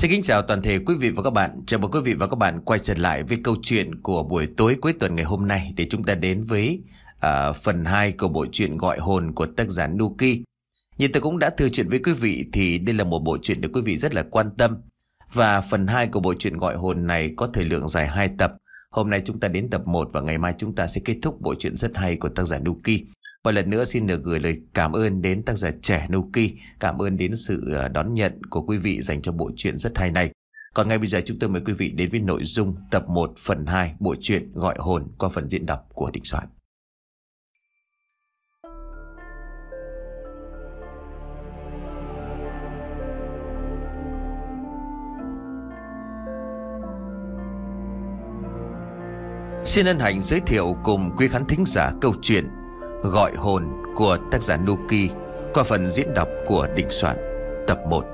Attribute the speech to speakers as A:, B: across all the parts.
A: Xin kính chào toàn thể quý vị và các bạn. Chào mừng quý vị và các bạn quay trở lại với câu chuyện của buổi tối cuối tuần ngày hôm nay để chúng ta đến với uh, phần 2 của bộ truyện Gọi Hồn của tác giả Nuki. Như tôi cũng đã thư chuyện với quý vị thì đây là một bộ truyện được quý vị rất là quan tâm. Và phần 2 của bộ truyện Gọi Hồn này có thời lượng dài 2 tập. Hôm nay chúng ta đến tập 1 và ngày mai chúng ta sẽ kết thúc bộ truyện rất hay của tác giả Nuki. Một lần nữa xin được gửi lời cảm ơn đến tác giả trẻ Nuki, cảm ơn đến sự ờ, đón nhận của quý vị dành cho bộ truyện rất hay này. Còn ngay bây giờ chúng tôi mời quý vị đến với nội dung tập 1 phần 2 bộ truyện Gọi Hồn qua phần diễn đọc của Đình Soạn. Xin ân hạnh giới thiệu cùng quý khán thính giả câu chuyện Gọi hồn của tác giả Nuki Qua phần diễn đọc của Đình Soạn Tập 1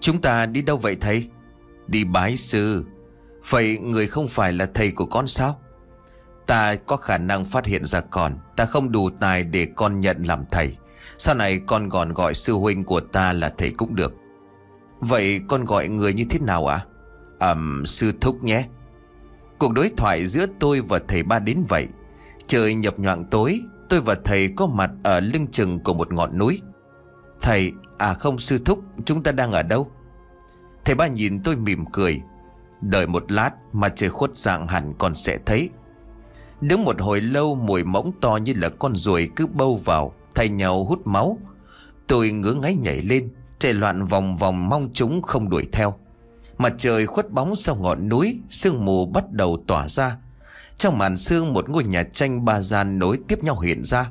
A: Chúng ta đi đâu vậy thầy? Đi bái sư Vậy người không phải là thầy của con sao? Ta có khả năng phát hiện ra con Ta không đủ tài để con nhận làm thầy Sau này con còn gọi sư huynh của ta là thầy cũng được Vậy con gọi người như thế nào ạ? À? Ẩm sư thúc nhé Cuộc đối thoại giữa tôi và thầy ba đến vậy Trời nhập nhoạng tối Tôi và thầy có mặt ở lưng chừng của một ngọn núi Thầy, à không sư thúc, chúng ta đang ở đâu? Thầy ba nhìn tôi mỉm cười Đợi một lát mà trời khuất dạng hẳn còn sẽ thấy Đứng một hồi lâu mùi mỗng to như là con ruồi cứ bâu vào Thay nhau hút máu Tôi ngứa ngáy nhảy lên Chạy loạn vòng vòng mong chúng không đuổi theo Mặt trời khuất bóng sau ngọn núi Sương mù bắt đầu tỏa ra Trong màn sương một ngôi nhà tranh ba gian nối tiếp nhau hiện ra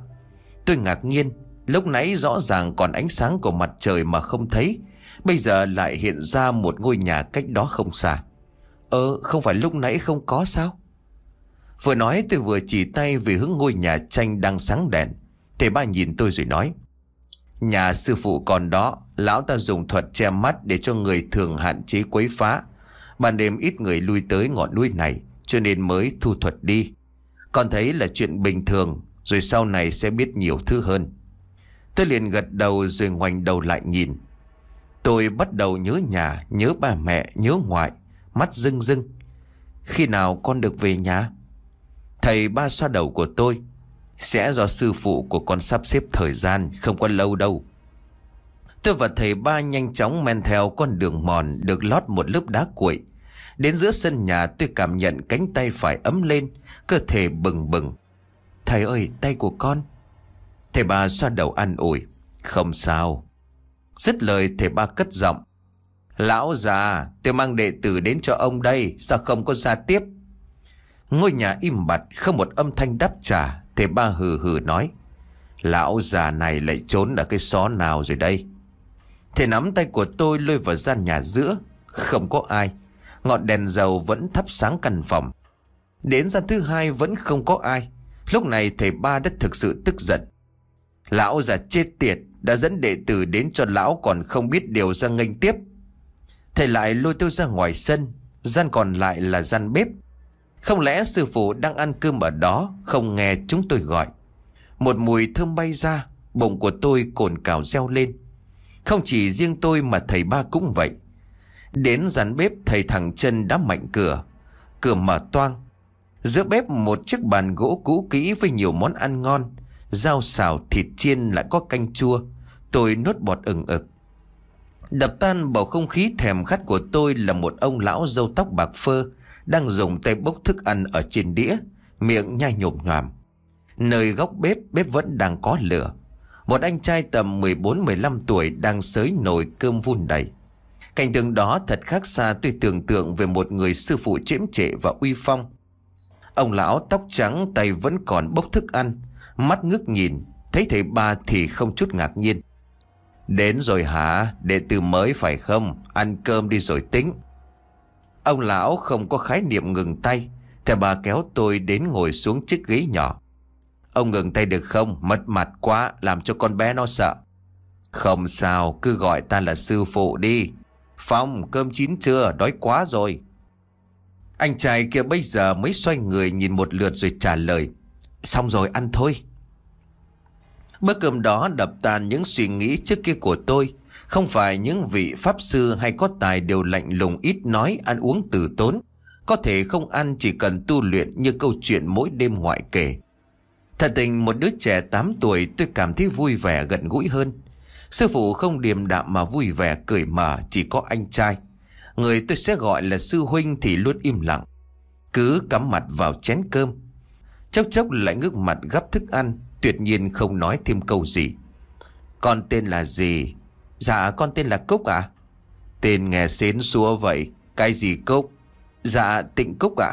A: Tôi ngạc nhiên Lúc nãy rõ ràng còn ánh sáng của mặt trời mà không thấy Bây giờ lại hiện ra một ngôi nhà cách đó không xa Ờ không phải lúc nãy không có sao Vừa nói tôi vừa chỉ tay về hướng ngôi nhà tranh đang sáng đèn. Thầy ba nhìn tôi rồi nói. Nhà sư phụ còn đó, lão ta dùng thuật che mắt để cho người thường hạn chế quấy phá. Ban đêm ít người lui tới ngọn núi này, cho nên mới thu thuật đi. Con thấy là chuyện bình thường, rồi sau này sẽ biết nhiều thứ hơn. Tôi liền gật đầu rồi ngoảnh đầu lại nhìn. Tôi bắt đầu nhớ nhà, nhớ ba mẹ, nhớ ngoại, mắt rưng rưng. Khi nào con được về nhà? Thầy ba xoa đầu của tôi Sẽ do sư phụ của con sắp xếp thời gian Không có lâu đâu Tôi và thầy ba nhanh chóng men theo con đường mòn Được lót một lớp đá cuội Đến giữa sân nhà tôi cảm nhận cánh tay phải ấm lên Cơ thể bừng bừng Thầy ơi tay của con Thầy ba xoa đầu an ủi Không sao Dứt lời thầy ba cất giọng Lão già tôi mang đệ tử đến cho ông đây Sao không có ra tiếp Ngôi nhà im bặt không một âm thanh đáp trả Thầy ba hừ hừ nói Lão già này lại trốn ở cái xó nào rồi đây Thầy nắm tay của tôi lôi vào gian nhà giữa Không có ai Ngọn đèn dầu vẫn thắp sáng căn phòng Đến gian thứ hai vẫn không có ai Lúc này thầy ba đã thực sự tức giận Lão già chết tiệt Đã dẫn đệ tử đến cho lão còn không biết điều ra nghênh tiếp Thầy lại lôi tôi ra ngoài sân Gian còn lại là gian bếp không lẽ sư phụ đang ăn cơm ở đó Không nghe chúng tôi gọi Một mùi thơm bay ra Bụng của tôi cồn cào reo lên Không chỉ riêng tôi mà thầy ba cũng vậy Đến dàn bếp thầy thẳng chân đã mạnh cửa Cửa mở toang Giữa bếp một chiếc bàn gỗ cũ kỹ với nhiều món ăn ngon Rau xào thịt chiên lại có canh chua Tôi nuốt bọt ửng ực Đập tan bầu không khí thèm khát của tôi là một ông lão râu tóc bạc phơ đang dùng tay bốc thức ăn ở trên đĩa, miệng nhai nhộm nhòm. Nơi góc bếp, bếp vẫn đang có lửa. Một anh trai tầm 14-15 tuổi đang sới nồi cơm vun đầy. Cảnh tượng đó thật khác xa tôi tưởng tượng về một người sư phụ chiếm trệ và uy phong. Ông lão tóc trắng tay vẫn còn bốc thức ăn, mắt ngước nhìn, thấy thầy ba thì không chút ngạc nhiên. Đến rồi hả, đệ tử mới phải không, ăn cơm đi rồi tính. Ông lão không có khái niệm ngừng tay Thầy bà kéo tôi đến ngồi xuống chiếc ghế nhỏ Ông ngừng tay được không Mất mặt quá làm cho con bé nó sợ Không sao cứ gọi ta là sư phụ đi Phong cơm chín chưa đói quá rồi Anh trai kia bây giờ mới xoay người nhìn một lượt rồi trả lời Xong rồi ăn thôi Bữa cơm đó đập tan những suy nghĩ trước kia của tôi không phải những vị pháp sư hay có tài đều lạnh lùng ít nói ăn uống từ tốn. Có thể không ăn chỉ cần tu luyện như câu chuyện mỗi đêm ngoại kể. Thật tình một đứa trẻ 8 tuổi tôi cảm thấy vui vẻ gần gũi hơn. Sư phụ không điềm đạm mà vui vẻ cười mở chỉ có anh trai. Người tôi sẽ gọi là sư huynh thì luôn im lặng. Cứ cắm mặt vào chén cơm. Chốc chốc lại ngước mặt gấp thức ăn, tuyệt nhiên không nói thêm câu gì. Con tên là gì? Dạ con tên là Cúc à Tên nghe xến xua vậy Cái gì Cúc Dạ tịnh Cúc à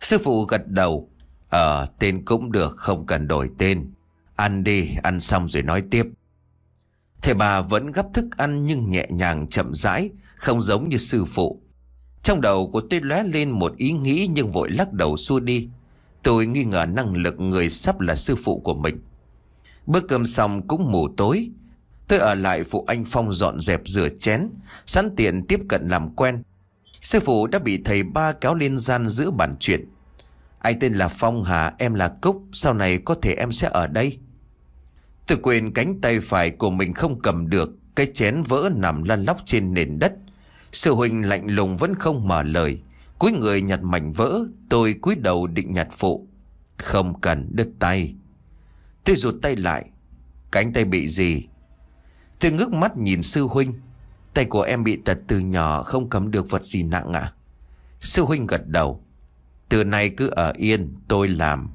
A: Sư phụ gật đầu Ờ tên cũng được không cần đổi tên Ăn đi ăn xong rồi nói tiếp Thầy bà vẫn gấp thức ăn nhưng nhẹ nhàng chậm rãi Không giống như sư phụ Trong đầu của tôi lóe lên một ý nghĩ nhưng vội lắc đầu xua đi Tôi nghi ngờ năng lực người sắp là sư phụ của mình Bữa cơm xong cũng mù tối Tôi ở lại phụ anh Phong dọn dẹp rửa chén Sẵn tiện tiếp cận làm quen Sư phụ đã bị thầy ba kéo lên gian giữ bản chuyện Anh tên là Phong hả em là Cúc Sau này có thể em sẽ ở đây Tôi quên cánh tay phải của mình không cầm được Cái chén vỡ nằm lăn lóc trên nền đất Sư huynh lạnh lùng vẫn không mở lời cúi người nhặt mảnh vỡ Tôi cúi đầu định nhặt phụ Không cần đứt tay Tôi rụt tay lại Cánh tay bị gì Tôi ngước mắt nhìn sư huynh Tay của em bị tật từ nhỏ không cầm được vật gì nặng ạ Sư huynh gật đầu Từ nay cứ ở yên tôi làm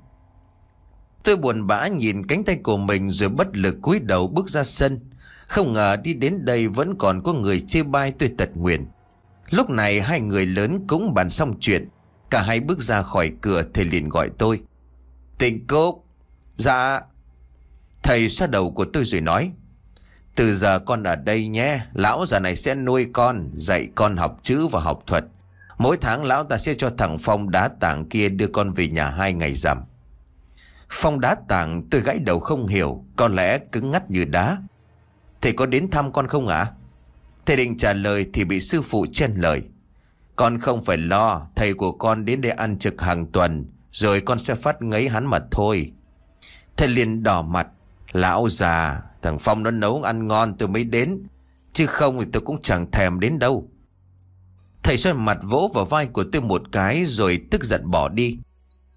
A: Tôi buồn bã nhìn cánh tay của mình rồi bất lực cúi đầu bước ra sân Không ngờ đi đến đây vẫn còn có người chê bai tôi tật nguyện Lúc này hai người lớn cũng bàn xong chuyện Cả hai bước ra khỏi cửa thì liền gọi tôi Tịnh Cúc Dạ Thầy xoa đầu của tôi rồi nói từ giờ con ở đây nhé Lão già này sẽ nuôi con Dạy con học chữ và học thuật Mỗi tháng lão ta sẽ cho thằng Phong đá tảng kia đưa con về nhà hai ngày rằm Phong đá tảng tôi gãy đầu không hiểu Có lẽ cứng ngắt như đá Thầy có đến thăm con không ạ? Thầy định trả lời thì bị sư phụ chen lời Con không phải lo Thầy của con đến đây ăn trực hàng tuần Rồi con sẽ phát ngấy hắn mà thôi Thầy liền đỏ mặt Lão già Thằng Phong nó nấu ăn ngon tôi mới đến Chứ không thì tôi cũng chẳng thèm đến đâu Thầy xoay mặt vỗ vào vai của tôi một cái Rồi tức giận bỏ đi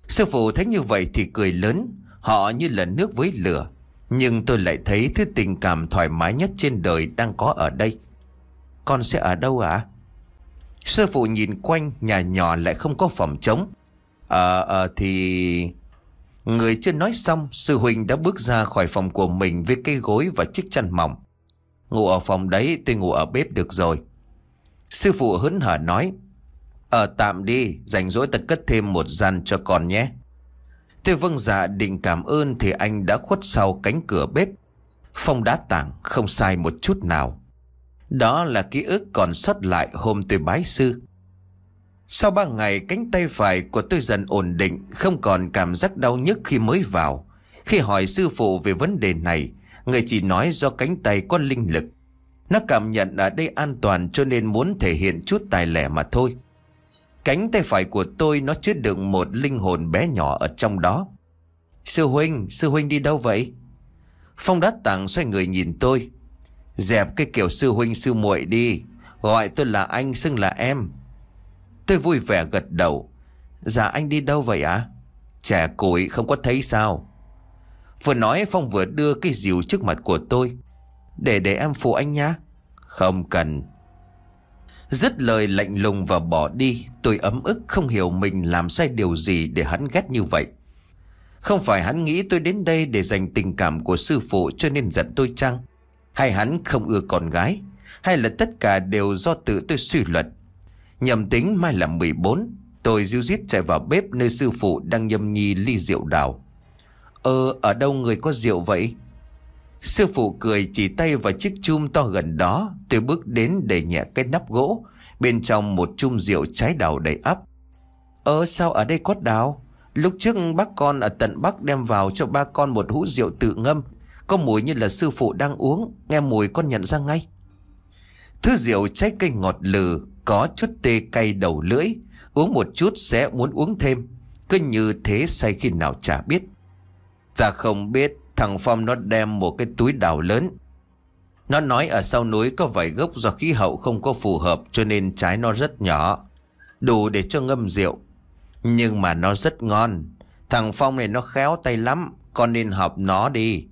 A: Sư phụ thấy như vậy thì cười lớn Họ như là nước với lửa Nhưng tôi lại thấy thứ tình cảm thoải mái nhất trên đời đang có ở đây Con sẽ ở đâu ạ? À? Sư phụ nhìn quanh nhà nhỏ lại không có phòng trống Ờ à, à, thì Người chưa nói xong, sư huynh đã bước ra khỏi phòng của mình với cây gối và chiếc chăn mỏng. Ngủ ở phòng đấy, tôi ngủ ở bếp được rồi. Sư phụ hớn hở nói, ở ờ, tạm đi, dành dỗi ta cất thêm một gian cho con nhé. Tôi vâng dạ định cảm ơn thì anh đã khuất sau cánh cửa bếp. Phong đá tảng không sai một chút nào. Đó là ký ức còn sót lại hôm tôi bái sư. Sau ba ngày cánh tay phải của tôi dần ổn định Không còn cảm giác đau nhức khi mới vào Khi hỏi sư phụ về vấn đề này Người chỉ nói do cánh tay có linh lực Nó cảm nhận ở đây an toàn cho nên muốn thể hiện chút tài lẻ mà thôi Cánh tay phải của tôi nó chứa đựng một linh hồn bé nhỏ ở trong đó Sư huynh, sư huynh đi đâu vậy? Phong đát tàng xoay người nhìn tôi Dẹp cái kiểu sư huynh sư muội đi Gọi tôi là anh xưng là em Tôi vui vẻ gật đầu Dạ anh đi đâu vậy ạ Trẻ củi không có thấy sao Vừa nói Phong vừa đưa cái dìu trước mặt của tôi Để để em phụ anh nhá Không cần Dứt lời lạnh lùng và bỏ đi Tôi ấm ức không hiểu mình làm sai điều gì để hắn ghét như vậy Không phải hắn nghĩ tôi đến đây để dành tình cảm của sư phụ cho nên giận tôi chăng Hay hắn không ưa con gái Hay là tất cả đều do tự tôi suy luận Nhầm tính mai là 14 Tôi diêu diết chạy vào bếp nơi sư phụ đang nhâm nhi ly rượu đào Ờ ở đâu người có rượu vậy Sư phụ cười chỉ tay vào chiếc chum to gần đó Tôi bước đến để nhẹ cái nắp gỗ Bên trong một chum rượu trái đào đầy ấp Ờ sao ở đây có đào Lúc trước bác con ở tận Bắc đem vào cho ba con một hũ rượu tự ngâm Có mùi như là sư phụ đang uống Nghe mùi con nhận ra ngay Thứ rượu trái cây ngọt lừ có chút tê cay đầu lưỡi, uống một chút sẽ muốn uống thêm, cứ như thế say khi nào chả biết. Ta không biết thằng Phong nó đem một cái túi đào lớn. Nó nói ở sau núi có vài gốc do khí hậu không có phù hợp cho nên trái nó rất nhỏ, đủ để cho ngâm rượu. Nhưng mà nó rất ngon, thằng Phong này nó khéo tay lắm, con nên học nó đi.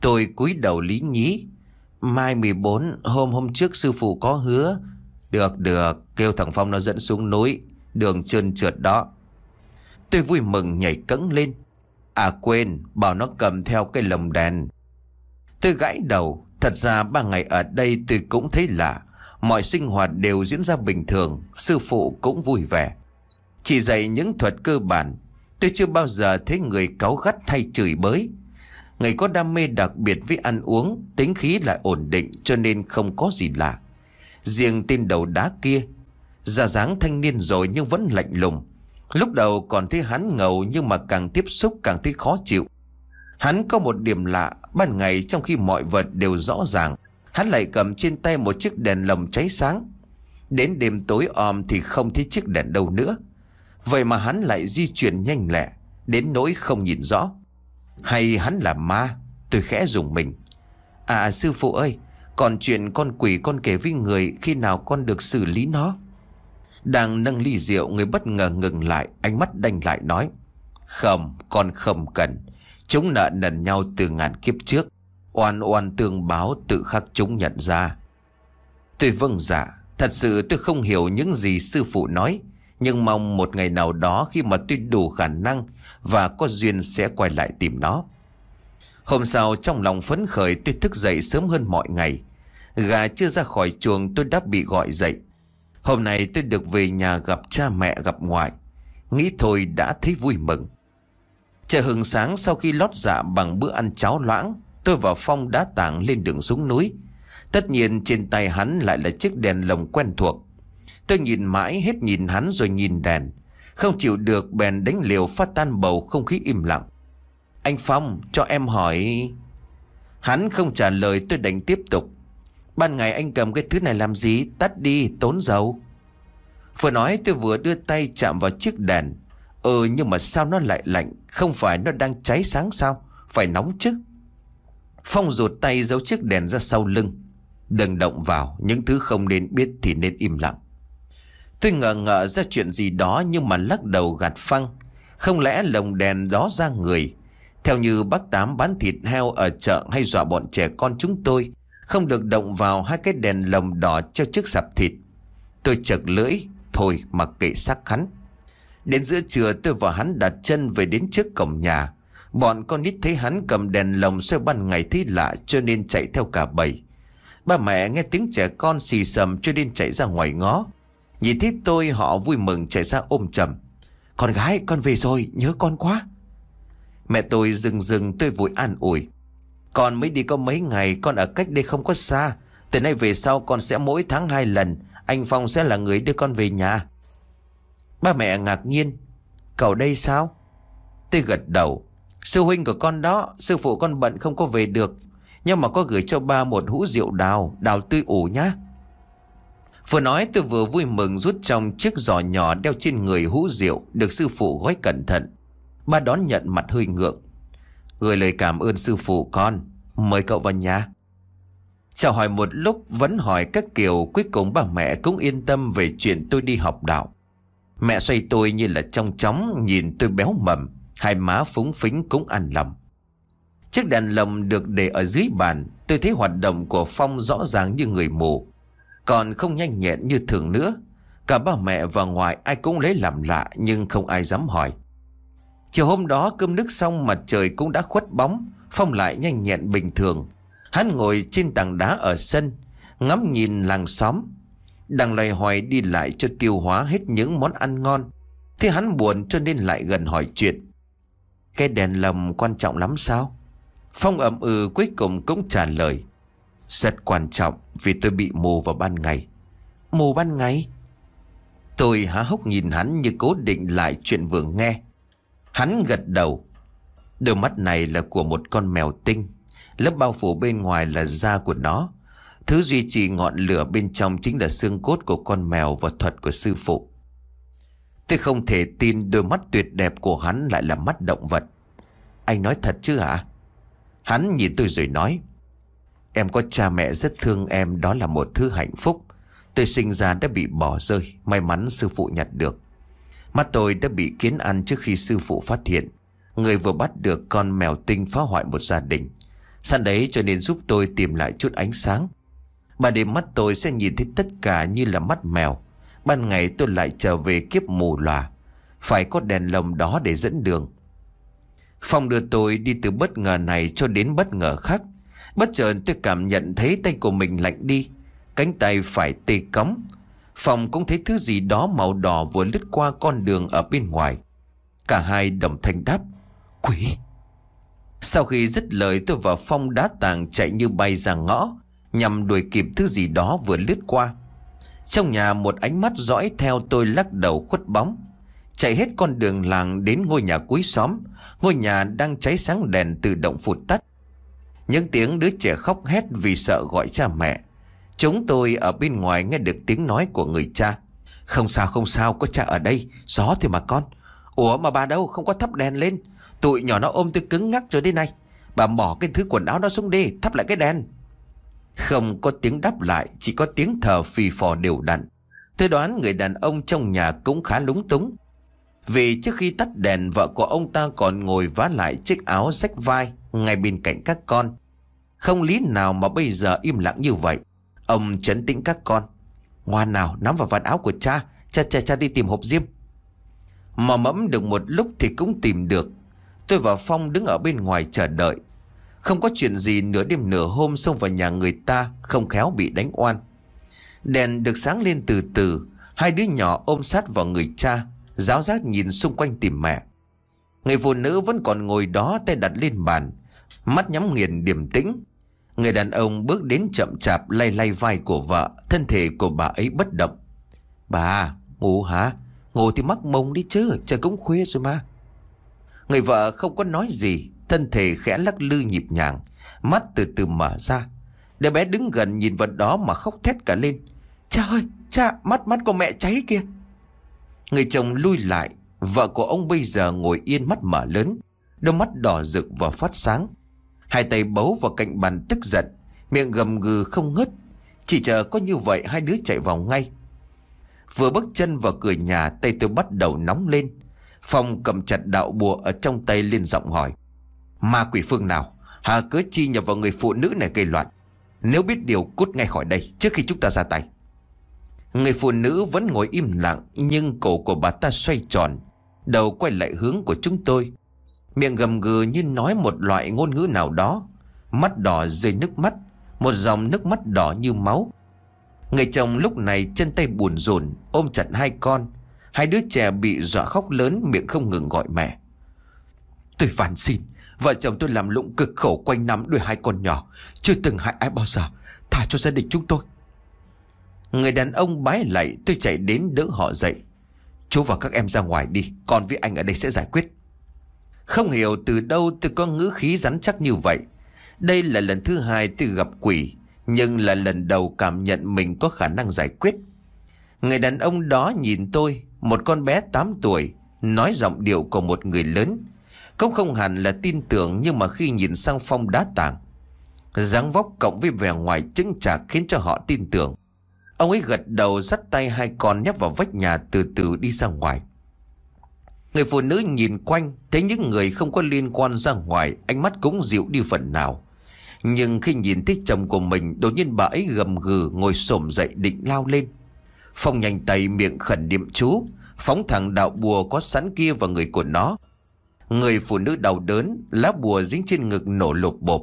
A: Tôi cúi đầu lý nhí, mai 14 hôm hôm trước sư phụ có hứa được được Kêu thằng Phong nó dẫn xuống núi Đường trơn trượt đó Tôi vui mừng nhảy cẫng lên À quên Bảo nó cầm theo cái lồng đèn Tôi gãi đầu Thật ra ba ngày ở đây tôi cũng thấy lạ Mọi sinh hoạt đều diễn ra bình thường Sư phụ cũng vui vẻ Chỉ dạy những thuật cơ bản Tôi chưa bao giờ thấy người cáu gắt hay chửi bới Người có đam mê đặc biệt với ăn uống Tính khí lại ổn định cho nên không có gì lạ Riêng tên đầu đá kia già dáng thanh niên rồi nhưng vẫn lạnh lùng Lúc đầu còn thấy hắn ngầu Nhưng mà càng tiếp xúc càng thấy khó chịu Hắn có một điểm lạ Ban ngày trong khi mọi vật đều rõ ràng Hắn lại cầm trên tay một chiếc đèn lồng cháy sáng Đến đêm tối om thì không thấy chiếc đèn đâu nữa Vậy mà hắn lại di chuyển nhanh lẹ Đến nỗi không nhìn rõ Hay hắn là ma Tôi khẽ dùng mình À sư phụ ơi còn chuyện con quỷ con kể với người Khi nào con được xử lý nó Đang nâng ly rượu Người bất ngờ ngừng lại Ánh mắt đành lại nói Không con không cần Chúng nợ nần nhau từ ngàn kiếp trước Oan oan tương báo tự khắc chúng nhận ra Tôi vâng dạ Thật sự tôi không hiểu những gì sư phụ nói Nhưng mong một ngày nào đó khi mà tôi đủ khả năng Và có duyên sẽ quay lại tìm nó Hôm sau trong lòng phấn khởi tôi thức dậy sớm hơn mọi ngày. Gà chưa ra khỏi chuồng tôi đã bị gọi dậy. Hôm nay tôi được về nhà gặp cha mẹ gặp ngoại. Nghĩ thôi đã thấy vui mừng. Trời hừng sáng sau khi lót dạ bằng bữa ăn cháo loãng, tôi và Phong đá tảng lên đường xuống núi. Tất nhiên trên tay hắn lại là chiếc đèn lồng quen thuộc. Tôi nhìn mãi hết nhìn hắn rồi nhìn đèn. Không chịu được bèn đánh liều phát tan bầu không khí im lặng. Anh Phong cho em hỏi Hắn không trả lời tôi đánh tiếp tục Ban ngày anh cầm cái thứ này làm gì Tắt đi tốn dầu Vừa nói tôi vừa đưa tay chạm vào chiếc đèn Ừ nhưng mà sao nó lại lạnh Không phải nó đang cháy sáng sao Phải nóng chứ Phong rụt tay giấu chiếc đèn ra sau lưng Đừng động vào Những thứ không nên biết thì nên im lặng Tôi ngờ ngợ ra chuyện gì đó Nhưng mà lắc đầu gạt phăng Không lẽ lồng đèn đó ra người theo như bác Tám bán thịt heo ở chợ hay dọa bọn trẻ con chúng tôi Không được động vào hai cái đèn lồng đỏ treo trước sạp thịt Tôi chật lưỡi, thôi mặc kệ xác hắn Đến giữa trưa tôi và hắn đặt chân về đến trước cổng nhà Bọn con nít thấy hắn cầm đèn lồng xoay ban ngày thấy lạ cho nên chạy theo cả bầy Ba mẹ nghe tiếng trẻ con xì sầm cho nên chạy ra ngoài ngó Nhìn thấy tôi họ vui mừng chạy ra ôm chầm Con gái con về rồi nhớ con quá Mẹ tôi dừng dừng tôi vội an ủi Con mới đi có mấy ngày Con ở cách đây không có xa Từ nay về sau con sẽ mỗi tháng hai lần Anh Phong sẽ là người đưa con về nhà Ba mẹ ngạc nhiên Cậu đây sao Tôi gật đầu Sư huynh của con đó Sư phụ con bận không có về được Nhưng mà có gửi cho ba một hũ rượu đào Đào tươi ủ nhá Vừa nói tôi vừa vui mừng rút trong chiếc giỏ nhỏ đeo trên người hũ rượu được sư phụ gói cẩn thận. Ba đón nhận mặt hơi ngượng Gửi lời cảm ơn sư phụ con Mời cậu vào nhà Chào hỏi một lúc vẫn hỏi các kiểu Cuối cùng bà mẹ cũng yên tâm về chuyện tôi đi học đạo Mẹ xoay tôi như là trong chóng Nhìn tôi béo mầm Hai má phúng phính cũng ăn lầm. Chiếc đèn lồng được để ở dưới bàn Tôi thấy hoạt động của Phong rõ ràng như người mù Còn không nhanh nhẹn như thường nữa Cả ba mẹ và ngoài ai cũng lấy làm lạ Nhưng không ai dám hỏi Chiều hôm đó cơm nước xong mặt trời cũng đã khuất bóng Phong lại nhanh nhẹn bình thường Hắn ngồi trên tảng đá ở sân Ngắm nhìn làng xóm đằng loay hoài đi lại cho tiêu hóa hết những món ăn ngon Thế hắn buồn cho nên lại gần hỏi chuyện Cái đèn lồng quan trọng lắm sao Phong ẩm ừ cuối cùng cũng trả lời Rất quan trọng vì tôi bị mù vào ban ngày Mù ban ngày Tôi há hốc nhìn hắn như cố định lại chuyện vừa nghe Hắn gật đầu Đôi mắt này là của một con mèo tinh Lớp bao phủ bên ngoài là da của nó Thứ duy trì ngọn lửa bên trong chính là xương cốt của con mèo và thuật của sư phụ Tôi không thể tin đôi mắt tuyệt đẹp của hắn lại là mắt động vật Anh nói thật chứ hả? Hắn nhìn tôi rồi nói Em có cha mẹ rất thương em đó là một thứ hạnh phúc Tôi sinh ra đã bị bỏ rơi May mắn sư phụ nhặt được Mắt tôi đã bị kiến ăn trước khi sư phụ phát hiện Người vừa bắt được con mèo tinh phá hoại một gia đình Sẵn đấy cho nên giúp tôi tìm lại chút ánh sáng Mà để mắt tôi sẽ nhìn thấy tất cả như là mắt mèo Ban ngày tôi lại trở về kiếp mù lòa Phải có đèn lồng đó để dẫn đường Phong đưa tôi đi từ bất ngờ này cho đến bất ngờ khác Bất chợt tôi cảm nhận thấy tay của mình lạnh đi Cánh tay phải tê cóng Phòng cũng thấy thứ gì đó màu đỏ vừa lướt qua con đường ở bên ngoài Cả hai đồng thanh đáp Quỷ Sau khi dứt lời tôi và Phong đá tàng chạy như bay ra ngõ Nhằm đuổi kịp thứ gì đó vừa lướt qua Trong nhà một ánh mắt dõi theo tôi lắc đầu khuất bóng Chạy hết con đường làng đến ngôi nhà cuối xóm Ngôi nhà đang cháy sáng đèn tự động phụt tắt Những tiếng đứa trẻ khóc hét vì sợ gọi cha mẹ Chúng tôi ở bên ngoài nghe được tiếng nói của người cha. Không sao không sao, có cha ở đây, gió thì mà con. Ủa mà bà đâu, không có thắp đèn lên. Tụi nhỏ nó ôm tôi cứng ngắc rồi đến nay Bà bỏ cái thứ quần áo đó xuống đi, thắp lại cái đèn. Không có tiếng đáp lại, chỉ có tiếng thở phì phò đều đặn. Tôi đoán người đàn ông trong nhà cũng khá lúng túng. Vì trước khi tắt đèn vợ của ông ta còn ngồi vá lại chiếc áo rách vai ngay bên cạnh các con. Không lý nào mà bây giờ im lặng như vậy. Ông trấn tĩnh các con Ngoan nào nắm vào vạt áo của cha Cha cha cha đi tìm hộp diêm Mò mẫm được một lúc thì cũng tìm được Tôi và Phong đứng ở bên ngoài chờ đợi Không có chuyện gì nửa đêm nửa hôm xông vào nhà người ta Không khéo bị đánh oan Đèn được sáng lên từ từ Hai đứa nhỏ ôm sát vào người cha Giáo giác nhìn xung quanh tìm mẹ Người phụ nữ vẫn còn ngồi đó tay đặt lên bàn Mắt nhắm nghiền điềm tĩnh Người đàn ông bước đến chậm chạp lay lay vai của vợ Thân thể của bà ấy bất động Bà ngủ hả Ngủ thì mắc mông đi chứ Trời cũng khuya rồi mà Người vợ không có nói gì Thân thể khẽ lắc lư nhịp nhàng Mắt từ từ mở ra Đứa bé đứng gần nhìn vật đó mà khóc thét cả lên Cha ơi cha mắt mắt của mẹ cháy kia Người chồng lui lại Vợ của ông bây giờ ngồi yên mắt mở lớn Đôi mắt đỏ rực và phát sáng Hai tay bấu vào cạnh bàn tức giận Miệng gầm gừ không ngớt Chỉ chờ có như vậy hai đứa chạy vào ngay Vừa bước chân vào cửa nhà Tay tôi bắt đầu nóng lên Phong cầm chặt đạo bùa ở trong tay lên giọng hỏi Ma quỷ phương nào Hà cứ chi nhập vào người phụ nữ này gây loạn Nếu biết điều cút ngay khỏi đây Trước khi chúng ta ra tay Người phụ nữ vẫn ngồi im lặng Nhưng cổ của bà ta xoay tròn Đầu quay lại hướng của chúng tôi Miệng gầm gừ như nói một loại ngôn ngữ nào đó Mắt đỏ rơi nước mắt Một dòng nước mắt đỏ như máu Người chồng lúc này chân tay buồn rùn Ôm chặt hai con Hai đứa trẻ bị dọa khóc lớn Miệng không ngừng gọi mẹ Tôi phản xin Vợ chồng tôi làm lụng cực khổ quanh năm đuổi hai con nhỏ Chưa từng hại ai bao giờ Thả cho gia đình chúng tôi Người đàn ông bái lại tôi chạy đến đỡ họ dậy Chú và các em ra ngoài đi con với anh ở đây sẽ giải quyết không hiểu từ đâu tôi có ngữ khí rắn chắc như vậy Đây là lần thứ hai tôi gặp quỷ Nhưng là lần đầu cảm nhận mình có khả năng giải quyết Người đàn ông đó nhìn tôi Một con bé 8 tuổi Nói giọng điệu của một người lớn Cũng không hẳn là tin tưởng Nhưng mà khi nhìn sang phong đá tảng dáng vóc cộng với vẻ ngoài chứng trạc Khiến cho họ tin tưởng Ông ấy gật đầu dắt tay hai con nhét vào vách nhà từ từ đi ra ngoài Người phụ nữ nhìn quanh Thấy những người không có liên quan ra ngoài Ánh mắt cũng dịu đi phần nào Nhưng khi nhìn thấy chồng của mình Đột nhiên bà ấy gầm gừ ngồi xổm dậy định lao lên Phong nhanh tay miệng khẩn niệm chú Phóng thẳng đạo bùa có sẵn kia vào người của nó Người phụ nữ đau đớn Lá bùa dính trên ngực nổ lột bột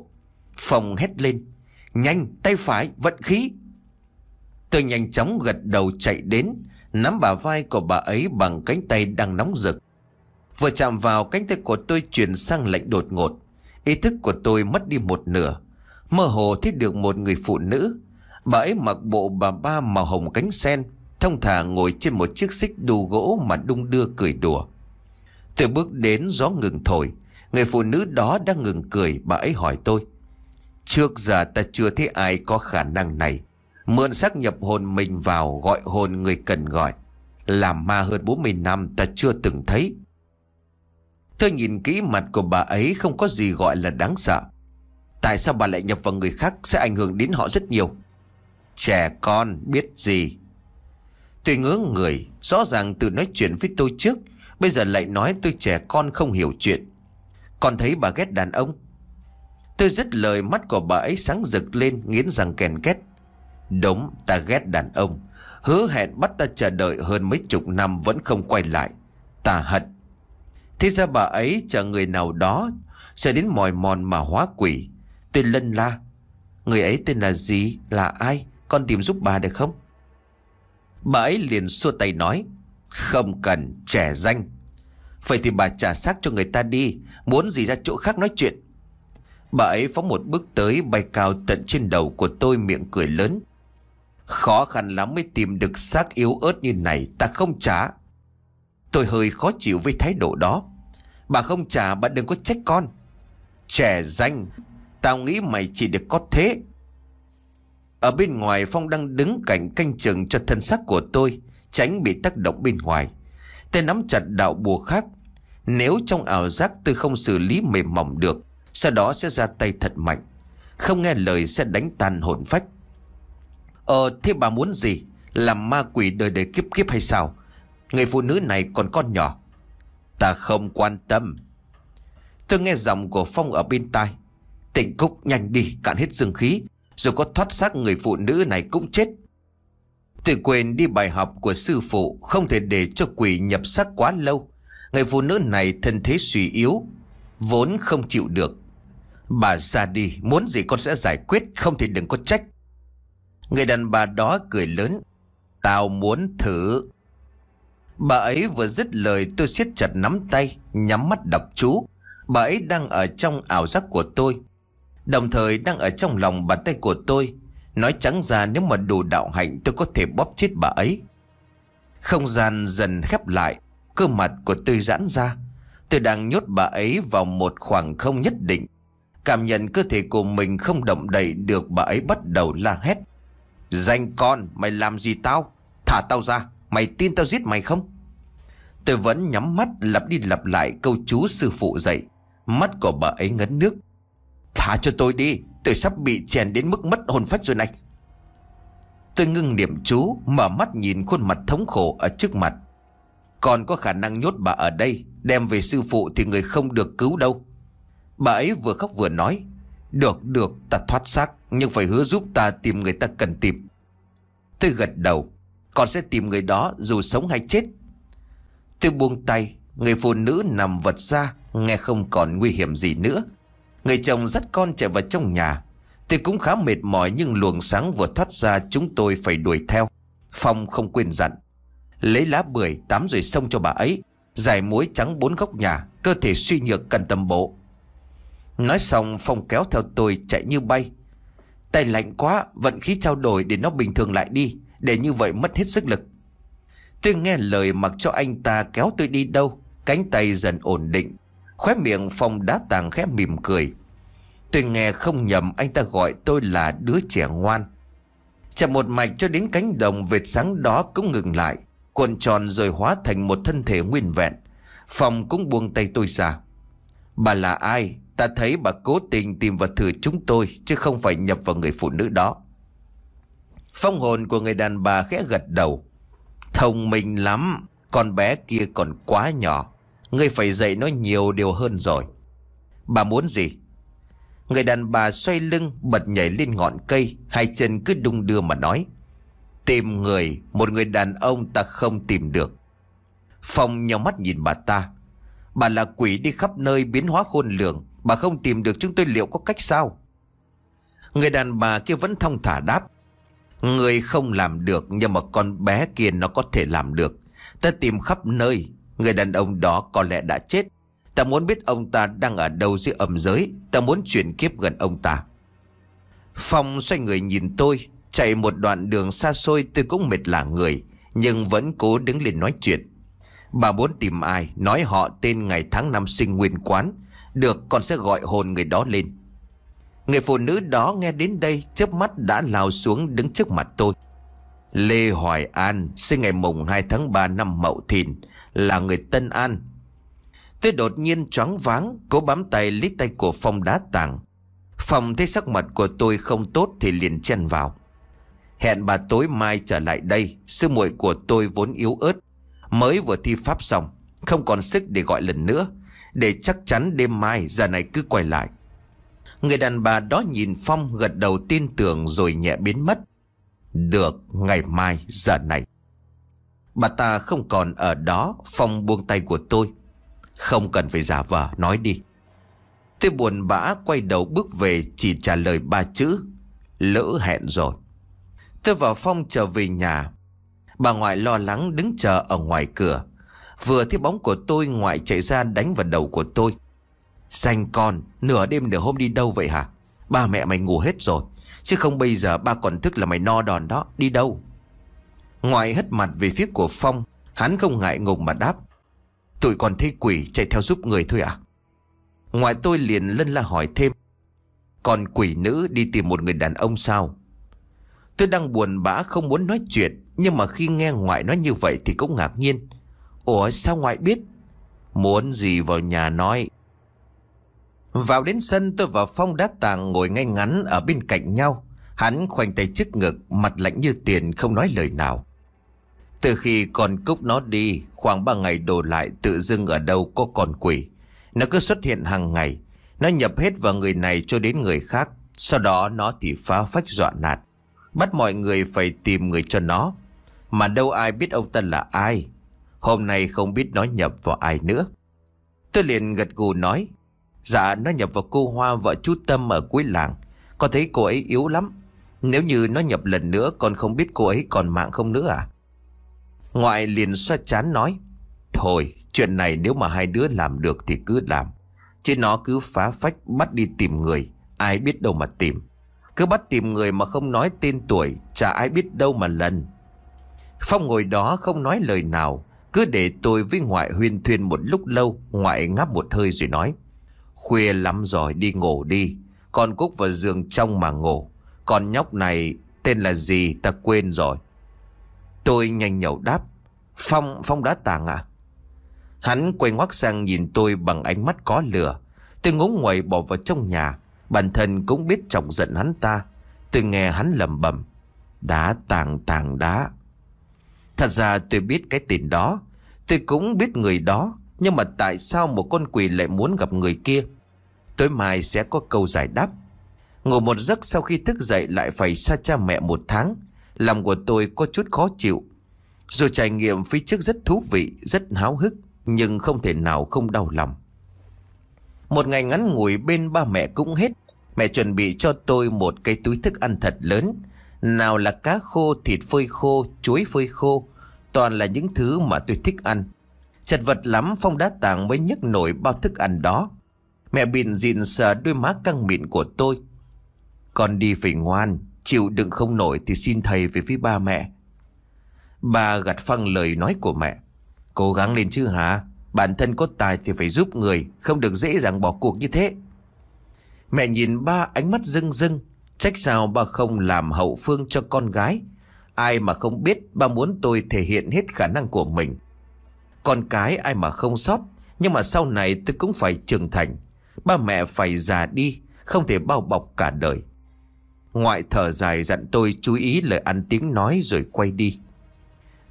A: Phong hét lên Nhanh tay phải vận khí Tôi nhanh chóng gật đầu chạy đến Nắm bà vai của bà ấy bằng cánh tay đang nóng rực Vừa chạm vào cánh tay của tôi chuyển sang lạnh đột ngột Ý thức của tôi mất đi một nửa Mơ hồ thấy được một người phụ nữ Bà ấy mặc bộ bà ba màu hồng cánh sen Thông thả ngồi trên một chiếc xích đu gỗ mà đung đưa cười đùa Tôi bước đến gió ngừng thổi Người phụ nữ đó đang ngừng cười Bà ấy hỏi tôi Trước giờ ta chưa thấy ai có khả năng này Mượn xác nhập hồn mình vào Gọi hồn người cần gọi Làm ma hơn 40 năm ta chưa từng thấy Tôi nhìn kỹ mặt của bà ấy không có gì gọi là đáng sợ Tại sao bà lại nhập vào người khác sẽ ảnh hưởng đến họ rất nhiều Trẻ con biết gì Tôi ngớ người Rõ ràng từ nói chuyện với tôi trước Bây giờ lại nói tôi trẻ con không hiểu chuyện Còn thấy bà ghét đàn ông Tôi dứt lời mắt của bà ấy sáng rực lên Nghiến răng kèn két Đúng ta ghét đàn ông Hứa hẹn bắt ta chờ đợi hơn mấy chục năm vẫn không quay lại Ta hận Thế ra bà ấy chờ người nào đó Sẽ đến mỏi mòn mà hóa quỷ Tôi lân la Người ấy tên là gì, là ai Con tìm giúp bà được không Bà ấy liền xua tay nói Không cần trẻ danh Vậy thì bà trả xác cho người ta đi Muốn gì ra chỗ khác nói chuyện Bà ấy phóng một bước tới bay cao tận trên đầu của tôi miệng cười lớn Khó khăn lắm mới tìm được xác yếu ớt như này Ta không trả Tôi hơi khó chịu với thái độ đó Bà không trả bà đừng có trách con Trẻ danh Tao nghĩ mày chỉ được có thế Ở bên ngoài Phong đang đứng cạnh canh chừng cho thân xác của tôi Tránh bị tác động bên ngoài Tay nắm chặt đạo bùa khác Nếu trong ảo giác tôi không xử lý mềm mỏng được Sau đó sẽ ra tay thật mạnh Không nghe lời sẽ đánh tan hồn phách Ờ thế bà muốn gì Làm ma quỷ đời đời kiếp kiếp hay sao Người phụ nữ này còn con nhỏ Ta không quan tâm Tôi nghe giọng của Phong ở bên tai Tỉnh Cúc nhanh đi cạn hết dương khí Rồi có thoát xác người phụ nữ này cũng chết Tôi quên đi bài học của sư phụ Không thể để cho quỷ nhập xác quá lâu Người phụ nữ này thân thế suy yếu Vốn không chịu được Bà ra đi Muốn gì con sẽ giải quyết Không thì đừng có trách Người đàn bà đó cười lớn Tao muốn thử Bà ấy vừa dứt lời tôi siết chặt nắm tay, nhắm mắt đọc chú. Bà ấy đang ở trong ảo giác của tôi. Đồng thời đang ở trong lòng bàn tay của tôi. Nói trắng ra nếu mà đủ đạo hạnh tôi có thể bóp chết bà ấy. Không gian dần khép lại, cơ mặt của tôi giãn ra. Tôi đang nhốt bà ấy vào một khoảng không nhất định. Cảm nhận cơ thể của mình không động đậy được bà ấy bắt đầu la hét. Danh con, mày làm gì tao? Thả tao ra, mày tin tao giết mày không? Tôi vẫn nhắm mắt lặp đi lặp lại câu chú sư phụ dạy Mắt của bà ấy ngấn nước Thả cho tôi đi Tôi sắp bị chèn đến mức mất hồn phách rồi này Tôi ngưng niệm chú Mở mắt nhìn khuôn mặt thống khổ ở trước mặt Còn có khả năng nhốt bà ở đây Đem về sư phụ thì người không được cứu đâu Bà ấy vừa khóc vừa nói Được được ta thoát xác Nhưng phải hứa giúp ta tìm người ta cần tìm Tôi gật đầu Con sẽ tìm người đó dù sống hay chết Tôi buông tay Người phụ nữ nằm vật ra Nghe không còn nguy hiểm gì nữa Người chồng dắt con chạy vào trong nhà Tôi cũng khá mệt mỏi nhưng luồng sáng vừa thoát ra chúng tôi phải đuổi theo Phong không quên dặn Lấy lá bưởi tắm rồi xông cho bà ấy Giải muối trắng bốn góc nhà Cơ thể suy nhược cần tầm bộ Nói xong Phong kéo theo tôi chạy như bay Tay lạnh quá Vận khí trao đổi để nó bình thường lại đi Để như vậy mất hết sức lực Tôi nghe lời mặc cho anh ta kéo tôi đi đâu Cánh tay dần ổn định Khóe miệng Phong đá tàng khẽ mỉm cười Tôi nghe không nhầm anh ta gọi tôi là đứa trẻ ngoan Chạy một mạch cho đến cánh đồng vệt sáng đó cũng ngừng lại Cuộn tròn rồi hóa thành một thân thể nguyên vẹn Phong cũng buông tay tôi ra Bà là ai? Ta thấy bà cố tình tìm vật thử chúng tôi Chứ không phải nhập vào người phụ nữ đó Phong hồn của người đàn bà khẽ gật đầu Thông minh lắm Con bé kia còn quá nhỏ Ngươi phải dạy nó nhiều điều hơn rồi Bà muốn gì Người đàn bà xoay lưng Bật nhảy lên ngọn cây Hai chân cứ đung đưa mà nói Tìm người Một người đàn ông ta không tìm được Phong nhau mắt nhìn bà ta Bà là quỷ đi khắp nơi biến hóa khôn lường Bà không tìm được chúng tôi liệu có cách sao Người đàn bà kia vẫn thong thả đáp Người không làm được nhưng mà con bé kia nó có thể làm được. Ta tìm khắp nơi, người đàn ông đó có lẽ đã chết. Ta muốn biết ông ta đang ở đâu dưới âm giới, ta muốn chuyển kiếp gần ông ta. Phong xoay người nhìn tôi, chạy một đoạn đường xa xôi tôi cũng mệt lả người, nhưng vẫn cố đứng lên nói chuyện. Bà muốn tìm ai, nói họ tên ngày tháng năm sinh nguyên quán, được con sẽ gọi hồn người đó lên. Người phụ nữ đó nghe đến đây chớp mắt đã lao xuống đứng trước mặt tôi Lê Hoài An sinh ngày mùng 2 tháng 3 năm Mậu Thìn Là người Tân An Tôi đột nhiên choáng váng Cố bám tay lít tay của Phong đá tảng Phong thấy sắc mặt của tôi không tốt Thì liền chen vào Hẹn bà tối mai trở lại đây Sư muội của tôi vốn yếu ớt Mới vừa thi pháp xong Không còn sức để gọi lần nữa Để chắc chắn đêm mai giờ này cứ quay lại Người đàn bà đó nhìn Phong gật đầu tin tưởng rồi nhẹ biến mất. Được, ngày mai, giờ này. Bà ta không còn ở đó, Phong buông tay của tôi. Không cần phải giả vờ, nói đi. Tôi buồn bã quay đầu bước về chỉ trả lời ba chữ. Lỡ hẹn rồi. Tôi vào Phong trở về nhà. Bà ngoại lo lắng đứng chờ ở ngoài cửa. Vừa thấy bóng của tôi ngoại chạy ra đánh vào đầu của tôi dành con, nửa đêm nửa hôm đi đâu vậy hả? Ba mẹ mày ngủ hết rồi. Chứ không bây giờ ba còn thức là mày no đòn đó, đi đâu? Ngoại hất mặt về phía của Phong, hắn không ngại ngùng mà đáp. Tụi còn thấy quỷ chạy theo giúp người thôi à? Ngoại tôi liền lân la hỏi thêm. Còn quỷ nữ đi tìm một người đàn ông sao? Tôi đang buồn bã không muốn nói chuyện, nhưng mà khi nghe ngoại nói như vậy thì cũng ngạc nhiên. Ủa sao ngoại biết? Muốn gì vào nhà nói vào đến sân tôi và Phong đã tàng ngồi ngay ngắn ở bên cạnh nhau. Hắn khoanh tay trước ngực, mặt lạnh như tiền không nói lời nào. Từ khi con cúc nó đi, khoảng 3 ngày đổ lại tự dưng ở đâu có con quỷ. Nó cứ xuất hiện hàng ngày. Nó nhập hết vào người này cho đến người khác. Sau đó nó thì phá phách dọa nạt. Bắt mọi người phải tìm người cho nó. Mà đâu ai biết ông ta là ai. Hôm nay không biết nó nhập vào ai nữa. Tôi liền gật gù nói. Dạ nó nhập vào cô Hoa vợ chú Tâm ở cuối làng Con thấy cô ấy yếu lắm Nếu như nó nhập lần nữa Con không biết cô ấy còn mạng không nữa à Ngoại liền xoa chán nói Thôi chuyện này nếu mà hai đứa làm được Thì cứ làm Chứ nó cứ phá phách bắt đi tìm người Ai biết đâu mà tìm Cứ bắt tìm người mà không nói tên tuổi Chả ai biết đâu mà lần Phong ngồi đó không nói lời nào Cứ để tôi với ngoại huyên thuyên một lúc lâu Ngoại ngáp một hơi rồi nói Khuya lắm rồi đi ngủ đi Con Cúc vào giường trong mà ngủ Con nhóc này tên là gì ta quên rồi Tôi nhanh nhậu đáp Phong, Phong đã tàng à Hắn quay ngoắc sang nhìn tôi bằng ánh mắt có lửa Tôi ngốn nguậy bỏ vào trong nhà Bản thân cũng biết chọc giận hắn ta Tôi nghe hắn lầm bầm Đá tàng tàng đá Thật ra tôi biết cái tên đó Tôi cũng biết người đó nhưng mà tại sao một con quỷ lại muốn gặp người kia Tối mai sẽ có câu giải đáp Ngủ một giấc sau khi thức dậy lại phải xa cha mẹ một tháng Lòng của tôi có chút khó chịu Dù trải nghiệm phía trước rất thú vị, rất háo hức Nhưng không thể nào không đau lòng Một ngày ngắn ngủi bên ba mẹ cũng hết Mẹ chuẩn bị cho tôi một cái túi thức ăn thật lớn Nào là cá khô, thịt phơi khô, chuối phơi khô Toàn là những thứ mà tôi thích ăn Chật vật lắm Phong đã tàng mới nhấc nổi bao thức ăn đó Mẹ bịn dịn sờ đôi má căng mịn của tôi Con đi phải ngoan Chịu đựng không nổi thì xin thầy về với ba mẹ Bà gặt phăng lời nói của mẹ Cố gắng lên chứ hả Bản thân có tài thì phải giúp người Không được dễ dàng bỏ cuộc như thế Mẹ nhìn ba ánh mắt rưng rưng Trách sao ba không làm hậu phương cho con gái Ai mà không biết ba muốn tôi thể hiện hết khả năng của mình con cái ai mà không sót Nhưng mà sau này tôi cũng phải trưởng thành Ba mẹ phải già đi Không thể bao bọc cả đời Ngoại thở dài dặn tôi chú ý lời ăn tiếng nói rồi quay đi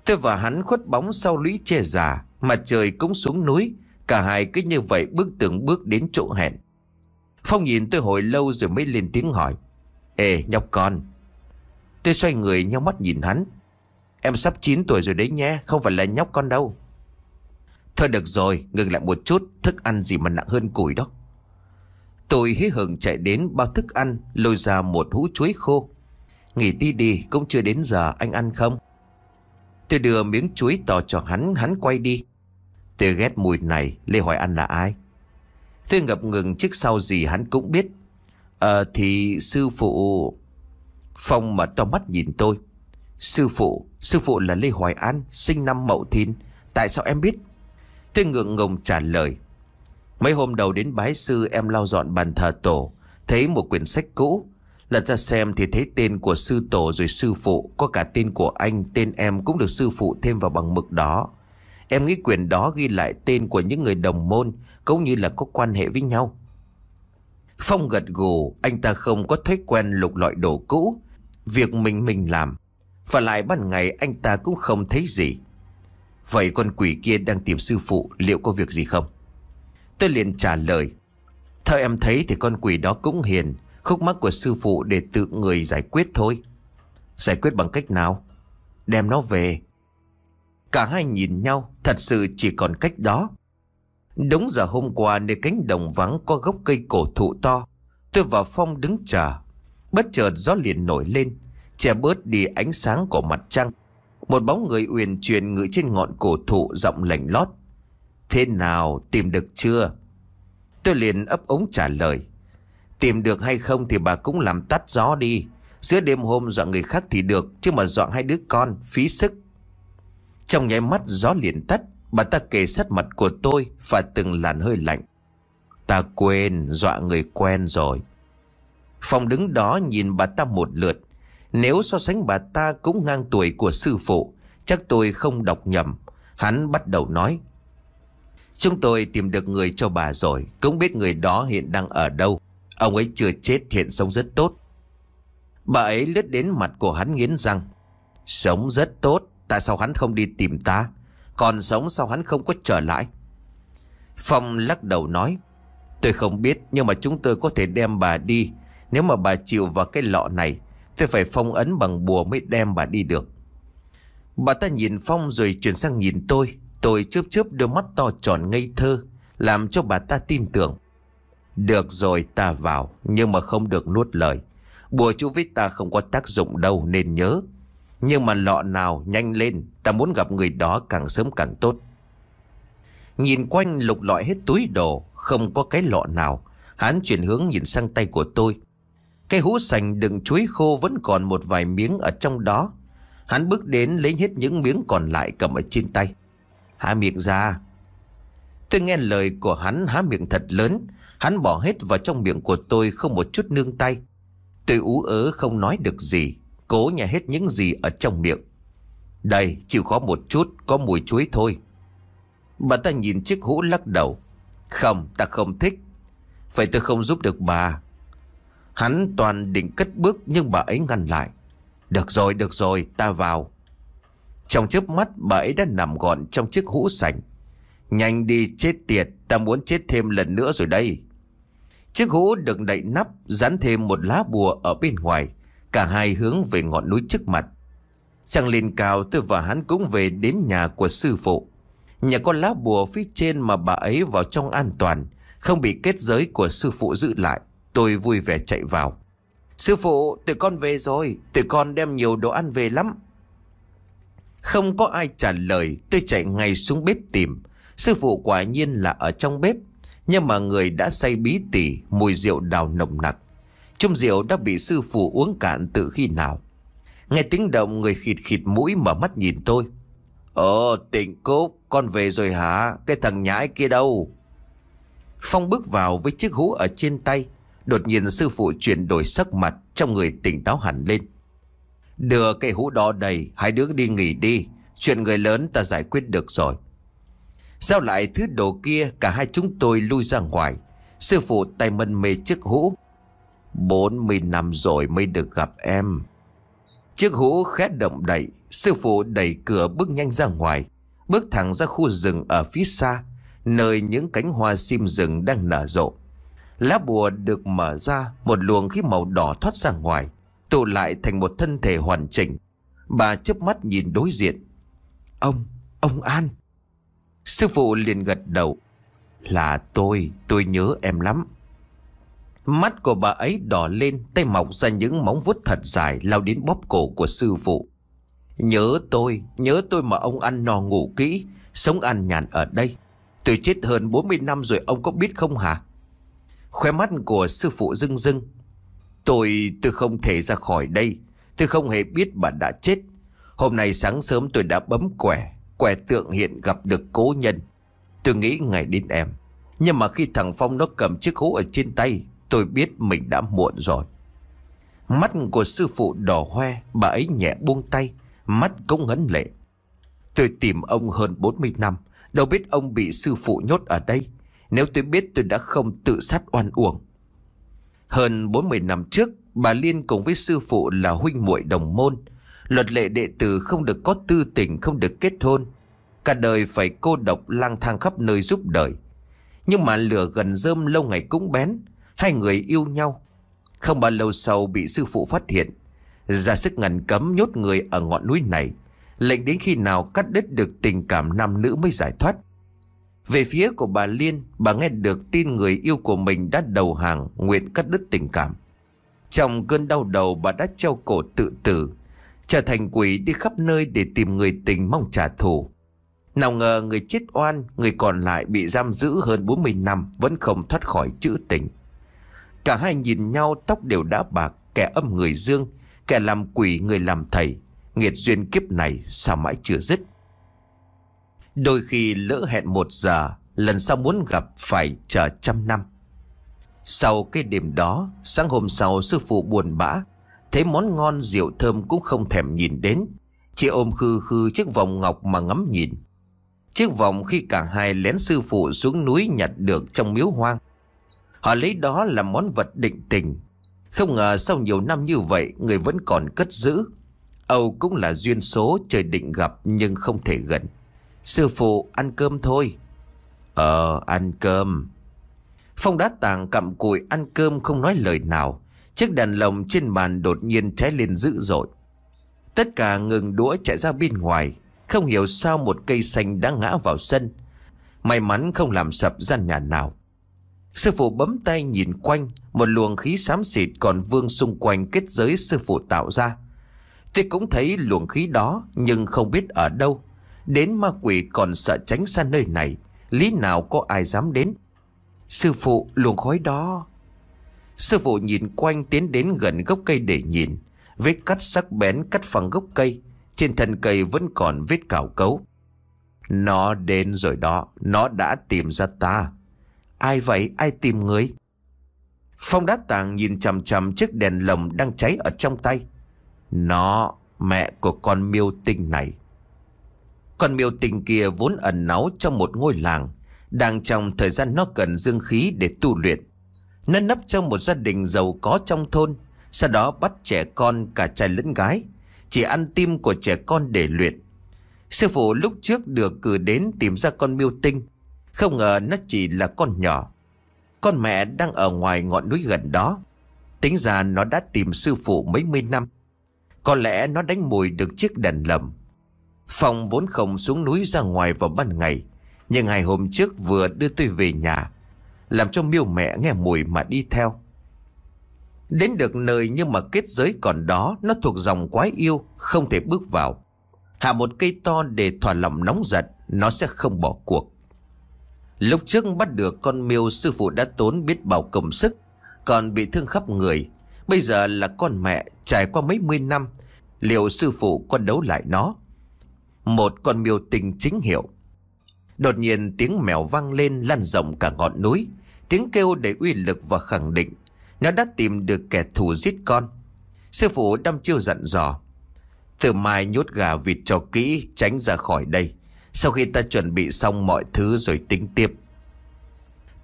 A: Tôi và hắn khuất bóng sau lũy che già Mặt trời cũng xuống núi Cả hai cứ như vậy bước từng bước đến chỗ hẹn Phong nhìn tôi hồi lâu rồi mới lên tiếng hỏi Ê nhóc con Tôi xoay người nhau mắt nhìn hắn Em sắp 9 tuổi rồi đấy nhé Không phải là nhóc con đâu Thôi được rồi, ngừng lại một chút, thức ăn gì mà nặng hơn củi đó. Tôi hí hưởng chạy đến bao thức ăn, lôi ra một hũ chuối khô. Nghỉ tí đi, cũng chưa đến giờ, anh ăn không? Tôi đưa miếng chuối to cho hắn, hắn quay đi. Tôi ghét mùi này, Lê hỏi ăn là ai? Tôi ngập ngừng trước sau gì hắn cũng biết. Ờ thì sư phụ... Phong mà to mắt nhìn tôi. Sư phụ, sư phụ là Lê Hoài An, sinh năm Mậu Thìn. Tại sao em biết? Tôi ngượng ngùng trả lời Mấy hôm đầu đến bái sư em lau dọn bàn thờ tổ Thấy một quyển sách cũ Lật ra xem thì thấy tên của sư tổ rồi sư phụ Có cả tên của anh, tên em cũng được sư phụ thêm vào bằng mực đó Em nghĩ quyển đó ghi lại tên của những người đồng môn Cũng như là có quan hệ với nhau Phong gật gù, anh ta không có thói quen lục loại đồ cũ Việc mình mình làm Và lại ban ngày anh ta cũng không thấy gì Vậy con quỷ kia đang tìm sư phụ liệu có việc gì không? Tôi liền trả lời Theo em thấy thì con quỷ đó cũng hiền Khúc mắc của sư phụ để tự người giải quyết thôi Giải quyết bằng cách nào? Đem nó về Cả hai nhìn nhau Thật sự chỉ còn cách đó Đúng giờ hôm qua nơi cánh đồng vắng Có gốc cây cổ thụ to Tôi và Phong đứng chờ Bất chợt gió liền nổi lên Che bớt đi ánh sáng của mặt trăng một bóng người uyển chuyển ngự trên ngọn cổ thụ giọng lạnh lót. Thế nào tìm được chưa? Tôi liền ấp ống trả lời. Tìm được hay không thì bà cũng làm tắt gió đi. Giữa đêm hôm dọa người khác thì được Chứ mà dọa hai đứa con phí sức Trong nháy mắt gió liền tắt Bà ta kề sát mặt của tôi Và từng làn hơi lạnh Ta quên dọa người quen rồi Phòng đứng đó nhìn bà ta một lượt nếu so sánh bà ta cũng ngang tuổi của sư phụ Chắc tôi không đọc nhầm Hắn bắt đầu nói Chúng tôi tìm được người cho bà rồi Cũng biết người đó hiện đang ở đâu Ông ấy chưa chết hiện sống rất tốt Bà ấy lướt đến mặt của hắn nghiến răng Sống rất tốt Tại sao hắn không đi tìm ta Còn sống sao hắn không có trở lại Phong lắc đầu nói Tôi không biết nhưng mà chúng tôi có thể đem bà đi Nếu mà bà chịu vào cái lọ này Tôi phải phong ấn bằng bùa mới đem bà đi được Bà ta nhìn Phong rồi chuyển sang nhìn tôi Tôi chớp chớp đôi mắt to tròn ngây thơ Làm cho bà ta tin tưởng Được rồi ta vào Nhưng mà không được nuốt lời Bùa chú với ta không có tác dụng đâu nên nhớ Nhưng mà lọ nào nhanh lên Ta muốn gặp người đó càng sớm càng tốt Nhìn quanh lục lọi hết túi đồ Không có cái lọ nào Hắn chuyển hướng nhìn sang tay của tôi cái hũ sành đựng chuối khô vẫn còn một vài miếng ở trong đó. Hắn bước đến lấy hết những miếng còn lại cầm ở trên tay. Há miệng ra. Tôi nghe lời của hắn há miệng thật lớn. Hắn bỏ hết vào trong miệng của tôi không một chút nương tay. Tôi ú ớ không nói được gì. Cố nhà hết những gì ở trong miệng. Đây, chịu khó một chút, có mùi chuối thôi. Bà ta nhìn chiếc hũ lắc đầu. Không, ta không thích. Vậy tôi không giúp được bà. Hắn toàn định cất bước nhưng bà ấy ngăn lại. Được rồi, được rồi, ta vào. Trong chớp mắt bà ấy đã nằm gọn trong chiếc hũ sành. Nhanh đi chết tiệt, ta muốn chết thêm lần nữa rồi đây. Chiếc hũ được đậy nắp, dán thêm một lá bùa ở bên ngoài. Cả hai hướng về ngọn núi trước mặt. Trăng lên cao tôi và hắn cũng về đến nhà của sư phụ. Nhà có lá bùa phía trên mà bà ấy vào trong an toàn, không bị kết giới của sư phụ giữ lại. Tôi vui vẻ chạy vào. Sư phụ, tụi con về rồi, tụi con đem nhiều đồ ăn về lắm. Không có ai trả lời, tôi chạy ngay xuống bếp tìm. Sư phụ quả nhiên là ở trong bếp, nhưng mà người đã say bí tỉ, mùi rượu đào nồng nặc. Chung rượu đã bị sư phụ uống cạn từ khi nào. Nghe tiếng động người khịt khịt mũi mở mắt nhìn tôi. Ờ, tỉnh cốt, con về rồi hả? Cái thằng nhãi kia đâu? Phong bước vào với chiếc hũ ở trên tay. Đột nhiên sư phụ chuyển đổi sắc mặt Trong người tỉnh táo hẳn lên Đưa cây hũ đó đầy Hai đứa đi nghỉ đi Chuyện người lớn ta giải quyết được rồi sao lại thứ đồ kia Cả hai chúng tôi lui ra ngoài Sư phụ tay mân mê chiếc hũ 40 năm rồi mới được gặp em Chiếc hũ khẽ động đậy Sư phụ đẩy cửa bước nhanh ra ngoài Bước thẳng ra khu rừng ở phía xa Nơi những cánh hoa sim rừng đang nở rộ Lá bùa được mở ra, một luồng khí màu đỏ thoát ra ngoài, tụ lại thành một thân thể hoàn chỉnh. Bà chớp mắt nhìn đối diện. Ông, ông An. Sư phụ liền gật đầu. Là tôi, tôi nhớ em lắm. Mắt của bà ấy đỏ lên, tay mọc ra những móng vuốt thật dài lao đến bóp cổ của sư phụ. Nhớ tôi, nhớ tôi mà ông ăn no ngủ kỹ, sống ăn nhàn ở đây. Tôi chết hơn 40 năm rồi ông có biết không hả? Khóe mắt của sư phụ rưng rưng Tôi tôi không thể ra khỏi đây Tôi không hề biết bà đã chết Hôm nay sáng sớm tôi đã bấm quẻ Quẻ tượng hiện gặp được cố nhân Tôi nghĩ ngày đến em Nhưng mà khi thằng Phong nó cầm chiếc hũ ở trên tay Tôi biết mình đã muộn rồi Mắt của sư phụ đỏ hoe Bà ấy nhẹ buông tay Mắt cũng ngấn lệ Tôi tìm ông hơn 40 năm Đâu biết ông bị sư phụ nhốt ở đây nếu tôi biết tôi đã không tự sát oan uổng Hơn 40 năm trước Bà Liên cùng với sư phụ là huynh muội đồng môn Luật lệ đệ tử không được có tư tình Không được kết hôn Cả đời phải cô độc lang thang khắp nơi giúp đời Nhưng mà lửa gần rơm lâu ngày cũng bén Hai người yêu nhau Không bao lâu sau bị sư phụ phát hiện Ra sức ngăn cấm nhốt người ở ngọn núi này Lệnh đến khi nào cắt đứt được tình cảm nam nữ mới giải thoát về phía của bà Liên, bà nghe được tin người yêu của mình đã đầu hàng, nguyện cắt đứt tình cảm. Trong cơn đau đầu bà đã treo cổ tự tử, trở thành quỷ đi khắp nơi để tìm người tình mong trả thù. Nào ngờ người chết oan, người còn lại bị giam giữ hơn 40 năm vẫn không thoát khỏi chữ tình. Cả hai nhìn nhau tóc đều đã bạc, kẻ âm người dương, kẻ làm quỷ người làm thầy. Nghiệt duyên kiếp này sao mãi chưa dứt. Đôi khi lỡ hẹn một giờ Lần sau muốn gặp phải chờ trăm năm Sau cái đêm đó Sáng hôm sau sư phụ buồn bã Thấy món ngon rượu thơm cũng không thèm nhìn đến Chỉ ôm khư khư chiếc vòng ngọc mà ngắm nhìn Chiếc vòng khi cả hai lén sư phụ xuống núi nhặt được trong miếu hoang Họ lấy đó là món vật định tình Không ngờ sau nhiều năm như vậy Người vẫn còn cất giữ Âu cũng là duyên số trời định gặp nhưng không thể gần Sư phụ ăn cơm thôi Ờ ăn cơm Phong đá tàng cặm cụi ăn cơm không nói lời nào Chiếc đèn lồng trên bàn đột nhiên cháy lên dữ dội Tất cả ngừng đũa chạy ra bên ngoài Không hiểu sao một cây xanh đã ngã vào sân May mắn không làm sập gian nhà nào Sư phụ bấm tay nhìn quanh Một luồng khí xám xịt còn vương xung quanh kết giới sư phụ tạo ra Tôi cũng thấy luồng khí đó Nhưng không biết ở đâu Đến ma quỷ còn sợ tránh xa nơi này Lý nào có ai dám đến Sư phụ luồng khói đó Sư phụ nhìn quanh tiến đến gần gốc cây để nhìn Vết cắt sắc bén cắt phẳng gốc cây Trên thân cây vẫn còn vết cào cấu Nó đến rồi đó Nó đã tìm ra ta Ai vậy ai tìm người Phong đá tàng nhìn chằm chằm chiếc đèn lồng đang cháy ở trong tay Nó mẹ của con miêu tinh này còn miêu tình kia vốn ẩn náu trong một ngôi làng Đang trong thời gian nó cần dương khí để tu luyện Nó nấp trong một gia đình giàu có trong thôn Sau đó bắt trẻ con cả trai lẫn gái Chỉ ăn tim của trẻ con để luyện Sư phụ lúc trước được cử đến tìm ra con miêu tinh Không ngờ nó chỉ là con nhỏ Con mẹ đang ở ngoài ngọn núi gần đó Tính ra nó đã tìm sư phụ mấy mươi năm Có lẽ nó đánh mùi được chiếc đèn lầm Phong vốn không xuống núi ra ngoài vào ban ngày Nhưng hai hôm trước vừa đưa tôi về nhà Làm cho miêu mẹ nghe mùi mà đi theo Đến được nơi nhưng mà kết giới còn đó Nó thuộc dòng quái yêu Không thể bước vào Hạ một cây to để thỏa lòng nóng giận, Nó sẽ không bỏ cuộc Lúc trước bắt được con miêu Sư phụ đã tốn biết bao công sức Còn bị thương khắp người Bây giờ là con mẹ trải qua mấy mươi năm Liệu sư phụ có đấu lại nó một con miêu tinh chính hiệu Đột nhiên tiếng mèo vang lên lan rộng cả ngọn núi Tiếng kêu để uy lực và khẳng định Nó đã tìm được kẻ thù giết con Sư phụ đâm chiêu dặn dò Từ mai nhốt gà vịt cho kỹ tránh ra khỏi đây Sau khi ta chuẩn bị xong mọi thứ rồi tính tiếp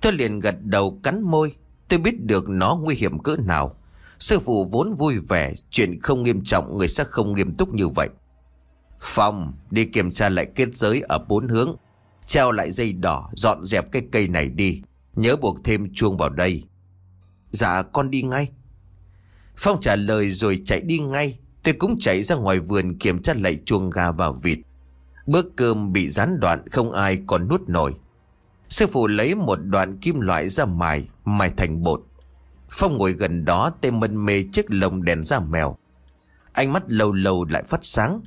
A: Tôi liền gật đầu cắn môi Tôi biết được nó nguy hiểm cỡ nào Sư phụ vốn vui vẻ Chuyện không nghiêm trọng người sẽ không nghiêm túc như vậy Phong đi kiểm tra lại kết giới ở bốn hướng Treo lại dây đỏ dọn dẹp cái cây này đi Nhớ buộc thêm chuông vào đây Dạ con đi ngay Phong trả lời rồi chạy đi ngay Tôi cũng chạy ra ngoài vườn kiểm tra lại chuông gà và vịt Bữa cơm bị gián đoạn không ai còn nuốt nổi Sư phụ lấy một đoạn kim loại ra mài Mài thành bột Phong ngồi gần đó tê mân mê chiếc lồng đèn da mèo Ánh mắt lâu lâu lại phát sáng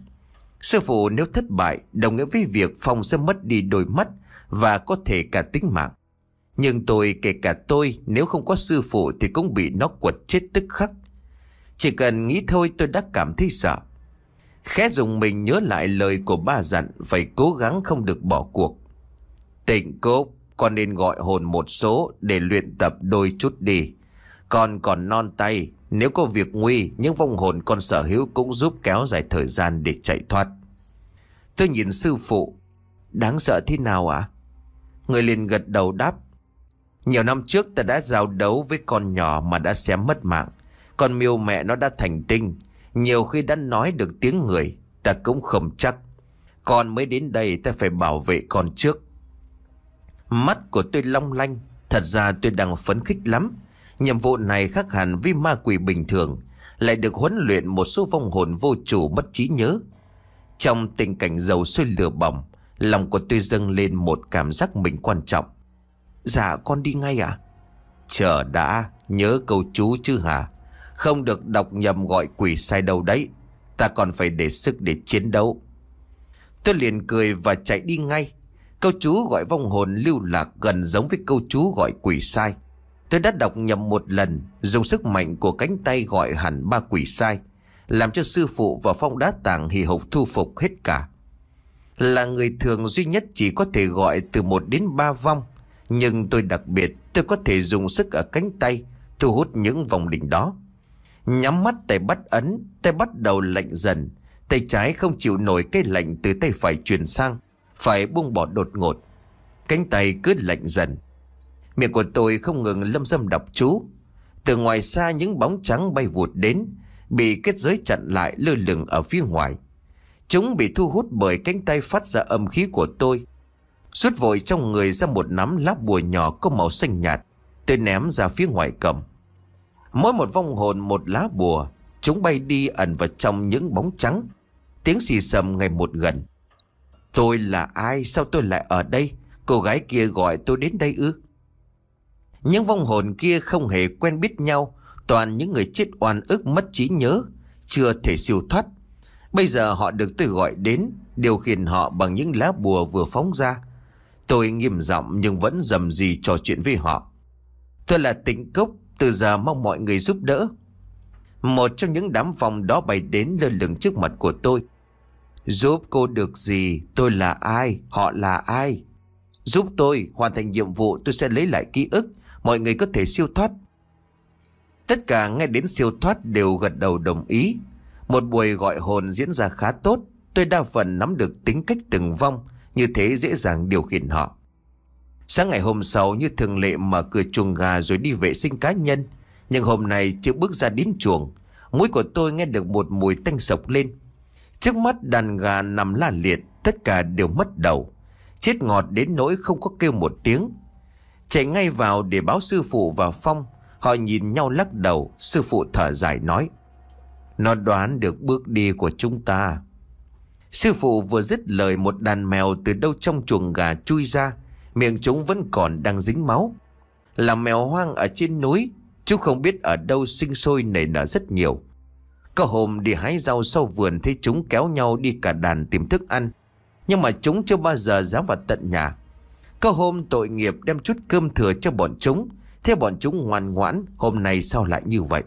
A: Sư phụ nếu thất bại đồng nghĩa với việc Phong sẽ mất đi đôi mắt và có thể cả tính mạng. Nhưng tôi kể cả tôi nếu không có sư phụ thì cũng bị nó quật chết tức khắc. Chỉ cần nghĩ thôi tôi đã cảm thấy sợ. Khẽ dùng mình nhớ lại lời của ba dặn phải cố gắng không được bỏ cuộc. tịnh cố, con nên gọi hồn một số để luyện tập đôi chút đi. Con còn non tay, nếu có việc nguy, những vong hồn con sở hữu cũng giúp kéo dài thời gian để chạy thoát. Tôi nhìn sư phụ, đáng sợ thế nào ạ? Người liền gật đầu đáp. Nhiều năm trước ta đã giao đấu với con nhỏ mà đã xém mất mạng. Con miêu mẹ nó đã thành tinh, nhiều khi đã nói được tiếng người, ta cũng không chắc. Con mới đến đây ta phải bảo vệ con trước. Mắt của tôi long lanh, thật ra tôi đang phấn khích lắm. Nhiệm vụ này khác hẳn với ma quỷ bình thường, lại được huấn luyện một số vong hồn vô chủ mất trí nhớ. Trong tình cảnh dầu sôi lửa bỏng, lòng của tôi dâng lên một cảm giác mình quan trọng. Dạ con đi ngay ạ? À? Chờ đã, nhớ câu chú chứ hả? Không được đọc nhầm gọi quỷ sai đâu đấy. Ta còn phải để sức để chiến đấu. Tôi liền cười và chạy đi ngay. Câu chú gọi vong hồn lưu lạc gần giống với câu chú gọi quỷ sai. Tôi đã đọc nhầm một lần Dùng sức mạnh của cánh tay gọi hẳn ba quỷ sai Làm cho sư phụ và phong đá tàng hì hục thu phục hết cả Là người thường duy nhất chỉ có thể gọi từ một đến ba vong Nhưng tôi đặc biệt tôi có thể dùng sức ở cánh tay Thu hút những vòng đỉnh đó Nhắm mắt tay bắt ấn Tay bắt đầu lạnh dần Tay trái không chịu nổi cái lạnh từ tay phải truyền sang Phải buông bỏ đột ngột Cánh tay cứ lạnh dần Miệng của tôi không ngừng lâm dâm đọc chú Từ ngoài xa những bóng trắng bay vụt đến Bị kết giới chặn lại lơ lửng ở phía ngoài Chúng bị thu hút bởi cánh tay phát ra âm khí của tôi Suốt vội trong người ra một nắm lá bùa nhỏ có màu xanh nhạt Tôi ném ra phía ngoài cầm Mỗi một vong hồn một lá bùa Chúng bay đi ẩn vào trong những bóng trắng Tiếng xì sầm ngày một gần Tôi là ai sao tôi lại ở đây Cô gái kia gọi tôi đến đây ư những vong hồn kia không hề quen biết nhau Toàn những người chết oan ức mất trí nhớ Chưa thể siêu thoát Bây giờ họ được tôi gọi đến Điều khiển họ bằng những lá bùa vừa phóng ra Tôi nghiêm giọng nhưng vẫn dầm gì trò chuyện với họ Tôi là tỉnh cốc Từ giờ mong mọi người giúp đỡ Một trong những đám vòng đó bay đến lơ lửng trước mặt của tôi Giúp cô được gì Tôi là ai Họ là ai Giúp tôi hoàn thành nhiệm vụ tôi sẽ lấy lại ký ức mọi người có thể siêu thoát. Tất cả nghe đến siêu thoát đều gật đầu đồng ý. Một buổi gọi hồn diễn ra khá tốt, tôi đa phần nắm được tính cách từng vong, như thế dễ dàng điều khiển họ. Sáng ngày hôm sau như thường lệ mở cửa chuồng gà rồi đi vệ sinh cá nhân. Nhưng hôm nay chưa bước ra đến chuồng, mũi của tôi nghe được một mùi tanh sộc lên. Trước mắt đàn gà nằm la liệt, tất cả đều mất đầu. Chết ngọt đến nỗi không có kêu một tiếng. Chạy ngay vào để báo sư phụ và Phong Họ nhìn nhau lắc đầu Sư phụ thở dài nói Nó đoán được bước đi của chúng ta Sư phụ vừa dứt lời một đàn mèo từ đâu trong chuồng gà chui ra Miệng chúng vẫn còn đang dính máu Là mèo hoang ở trên núi Chúng không biết ở đâu sinh sôi nảy nở rất nhiều Có hôm đi hái rau sau vườn Thấy chúng kéo nhau đi cả đàn tìm thức ăn Nhưng mà chúng chưa bao giờ dám vào tận nhà có hôm tội nghiệp đem chút cơm thừa cho bọn chúng Thế bọn chúng ngoan ngoãn Hôm nay sao lại như vậy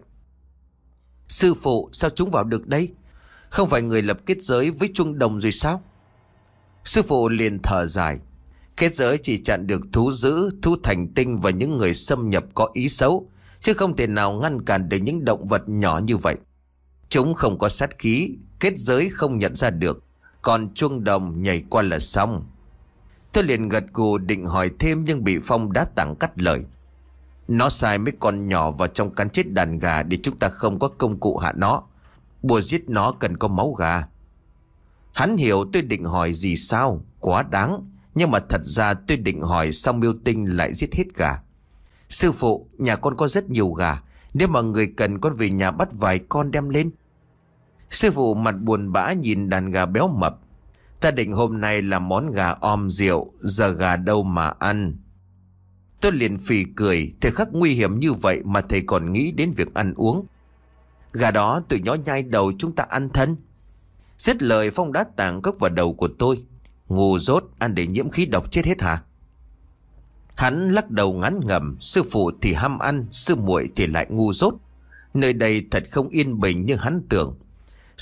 A: Sư phụ sao chúng vào được đây Không phải người lập kết giới với Trung Đồng rồi sao Sư phụ liền thở dài Kết giới chỉ chặn được thú dữ Thú thành tinh và những người xâm nhập có ý xấu Chứ không thể nào ngăn cản được những động vật nhỏ như vậy Chúng không có sát khí Kết giới không nhận ra được Còn chuông đồng nhảy qua là xong Tôi liền gật gù định hỏi thêm nhưng bị Phong đã tặng cắt lời. Nó sai mấy con nhỏ vào trong cắn chết đàn gà để chúng ta không có công cụ hạ nó. Bùa giết nó cần có máu gà. Hắn hiểu tôi định hỏi gì sao, quá đáng. Nhưng mà thật ra tôi định hỏi sao miêu tinh lại giết hết gà. Sư phụ, nhà con có rất nhiều gà. Nếu mà người cần con về nhà bắt vài con đem lên. Sư phụ mặt buồn bã nhìn đàn gà béo mập. Ta định hôm nay là món gà om rượu Giờ gà đâu mà ăn Tôi liền phì cười thầy khắc nguy hiểm như vậy mà thầy còn nghĩ đến việc ăn uống Gà đó từ nhỏ nhai đầu chúng ta ăn thân Xét lời Phong đã tàng cốc vào đầu của tôi Ngu dốt ăn để nhiễm khí độc chết hết hả Hắn lắc đầu ngán ngẩm Sư phụ thì ham ăn Sư muội thì lại ngu dốt Nơi đây thật không yên bình như hắn tưởng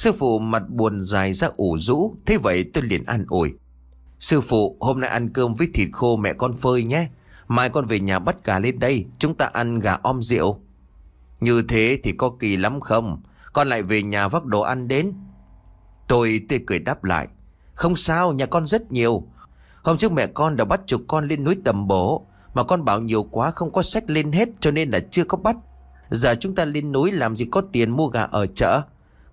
A: Sư phụ mặt buồn dài ra ủ rũ Thế vậy tôi liền ăn ủi Sư phụ hôm nay ăn cơm với thịt khô mẹ con phơi nhé Mai con về nhà bắt gà lên đây Chúng ta ăn gà om rượu Như thế thì có kỳ lắm không Con lại về nhà vác đồ ăn đến Tôi tươi cười đáp lại Không sao nhà con rất nhiều Hôm trước mẹ con đã bắt chục con lên núi tầm bổ Mà con bảo nhiều quá không có sách lên hết Cho nên là chưa có bắt Giờ chúng ta lên núi làm gì có tiền mua gà ở chợ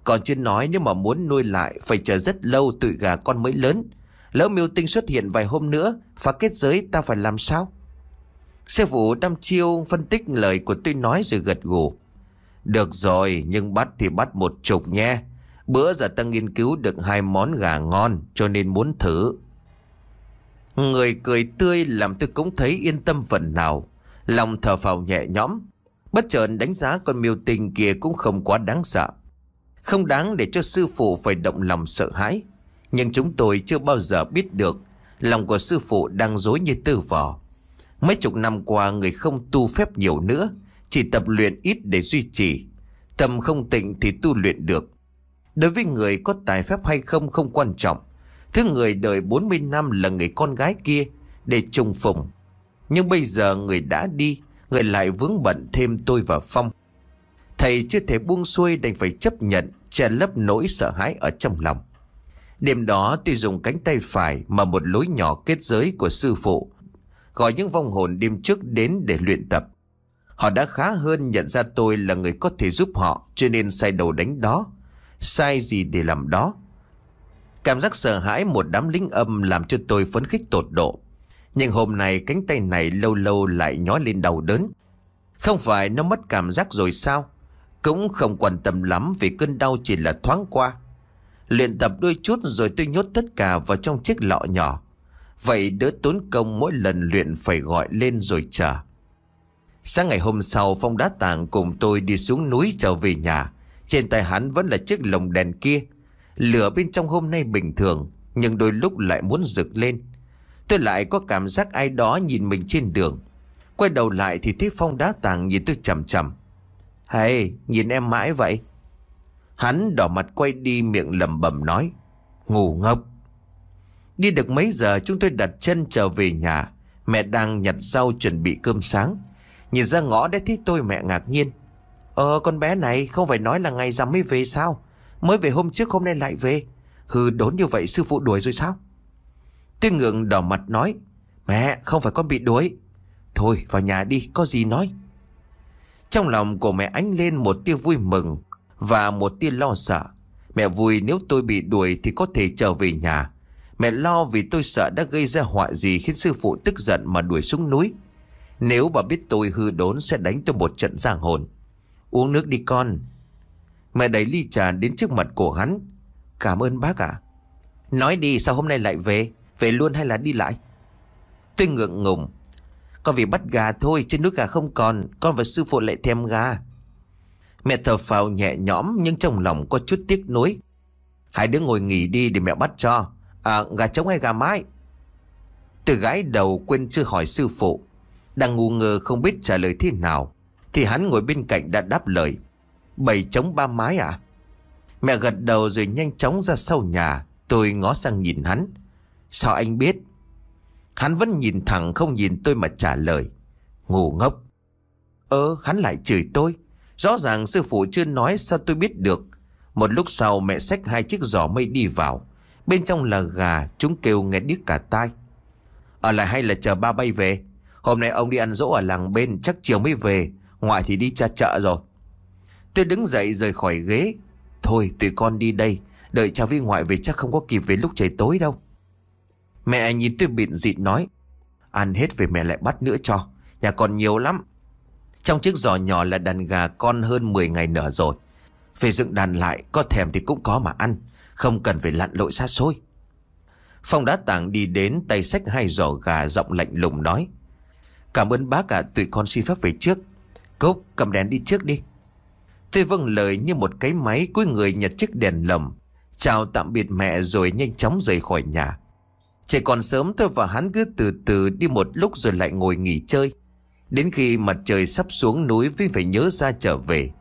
A: còn chưa nói nếu mà muốn nuôi lại Phải chờ rất lâu tụi gà con mới lớn Lỡ miêu tinh xuất hiện vài hôm nữa Phá kết giới ta phải làm sao Sư phụ đăm chiêu phân tích lời của tôi nói rồi gật gù Được rồi nhưng bắt thì bắt một chục nhé Bữa giờ ta nghiên cứu được hai món gà ngon cho nên muốn thử Người cười tươi làm tôi cũng thấy yên tâm phần nào Lòng thở phào nhẹ nhõm Bất chợt đánh giá con miêu tình kia cũng không quá đáng sợ không đáng để cho sư phụ phải động lòng sợ hãi Nhưng chúng tôi chưa bao giờ biết được Lòng của sư phụ đang dối như tư vò Mấy chục năm qua người không tu phép nhiều nữa Chỉ tập luyện ít để duy trì Tâm không tịnh thì tu luyện được Đối với người có tài phép hay không không quan trọng Thứ người đời 40 năm là người con gái kia Để trùng phùng Nhưng bây giờ người đã đi Người lại vướng bận thêm tôi và Phong Thầy chưa thể buông xuôi đành phải chấp nhận Che lấp nỗi sợ hãi ở trong lòng Đêm đó tôi dùng cánh tay phải Mà một lối nhỏ kết giới của sư phụ Gọi những vong hồn đêm trước đến để luyện tập Họ đã khá hơn nhận ra tôi là người có thể giúp họ Cho nên sai đầu đánh đó Sai gì để làm đó Cảm giác sợ hãi một đám lính âm Làm cho tôi phấn khích tột độ Nhưng hôm nay cánh tay này lâu lâu lại nhói lên đầu đớn Không phải nó mất cảm giác rồi sao cũng không quan tâm lắm vì cơn đau chỉ là thoáng qua Luyện tập đôi chút rồi tôi nhốt tất cả vào trong chiếc lọ nhỏ Vậy đỡ tốn công mỗi lần luyện phải gọi lên rồi chờ Sáng ngày hôm sau Phong đá tàng cùng tôi đi xuống núi trở về nhà Trên tay hắn vẫn là chiếc lồng đèn kia Lửa bên trong hôm nay bình thường Nhưng đôi lúc lại muốn rực lên Tôi lại có cảm giác ai đó nhìn mình trên đường Quay đầu lại thì thấy Phong đá tàng nhìn tôi chầm chầm hay, nhìn em mãi vậy? Hắn đỏ mặt quay đi miệng lầm bẩm nói. Ngủ ngốc. Đi được mấy giờ chúng tôi đặt chân trở về nhà. Mẹ đang nhặt rau chuẩn bị cơm sáng. Nhìn ra ngõ đấy thích tôi mẹ ngạc nhiên. Ờ con bé này không phải nói là ngày rằm mới về sao? Mới về hôm trước hôm nay lại về. Hừ đốn như vậy sư phụ đuổi rồi sao? Tôi ngượng đỏ mặt nói. Mẹ không phải con bị đuổi. Thôi vào nhà đi có gì nói. Trong lòng của mẹ ánh lên một tia vui mừng Và một tia lo sợ Mẹ vui nếu tôi bị đuổi thì có thể trở về nhà Mẹ lo vì tôi sợ đã gây ra họa gì khiến sư phụ tức giận mà đuổi xuống núi Nếu bà biết tôi hư đốn sẽ đánh tôi một trận giang hồn Uống nước đi con Mẹ đẩy ly trà đến trước mặt của hắn Cảm ơn bác ạ Nói đi sao hôm nay lại về Về luôn hay là đi lại Tôi ngượng ngùng con vì bắt gà thôi Trên núi gà không còn Con và sư phụ lại thèm gà Mẹ thở phào nhẹ nhõm Nhưng trong lòng có chút tiếc nuối Hai đứa ngồi nghỉ đi để mẹ bắt cho À gà trống hay gà mái Từ gái đầu quên chưa hỏi sư phụ Đang ngu ngơ không biết trả lời thế nào Thì hắn ngồi bên cạnh đã đáp lời Bảy trống ba mái à Mẹ gật đầu rồi nhanh chóng ra sau nhà Tôi ngó sang nhìn hắn Sao anh biết Hắn vẫn nhìn thẳng không nhìn tôi mà trả lời Ngu ngốc Ơ hắn lại chửi tôi Rõ ràng sư phụ chưa nói sao tôi biết được Một lúc sau mẹ xách hai chiếc giỏ mây đi vào Bên trong là gà Chúng kêu nghe điếc cả tai Ở lại hay là chờ ba bay về Hôm nay ông đi ăn dỗ ở làng bên Chắc chiều mới về Ngoại thì đi cha chợ rồi Tôi đứng dậy rời khỏi ghế Thôi tụi con đi đây Đợi cha với ngoại về chắc không có kịp về lúc trời tối đâu Mẹ nhìn tôi bịn dịt nói Ăn hết về mẹ lại bắt nữa cho Nhà còn nhiều lắm Trong chiếc giò nhỏ là đàn gà con hơn 10 ngày nở rồi Về dựng đàn lại Có thèm thì cũng có mà ăn Không cần phải lặn lội xa xôi Phong đã tảng đi đến tay sách hai giò gà Giọng lạnh lùng nói Cảm ơn bác ạ tụi con xin phép về trước Cốc cầm đèn đi trước đi Tôi vâng lời như một cái máy cuối người nhặt chiếc đèn lầm Chào tạm biệt mẹ rồi nhanh chóng rời khỏi nhà Trời còn sớm tôi và hắn cứ từ từ đi một lúc rồi lại ngồi nghỉ chơi. Đến khi mặt trời sắp xuống núi Vinh phải nhớ ra trở về.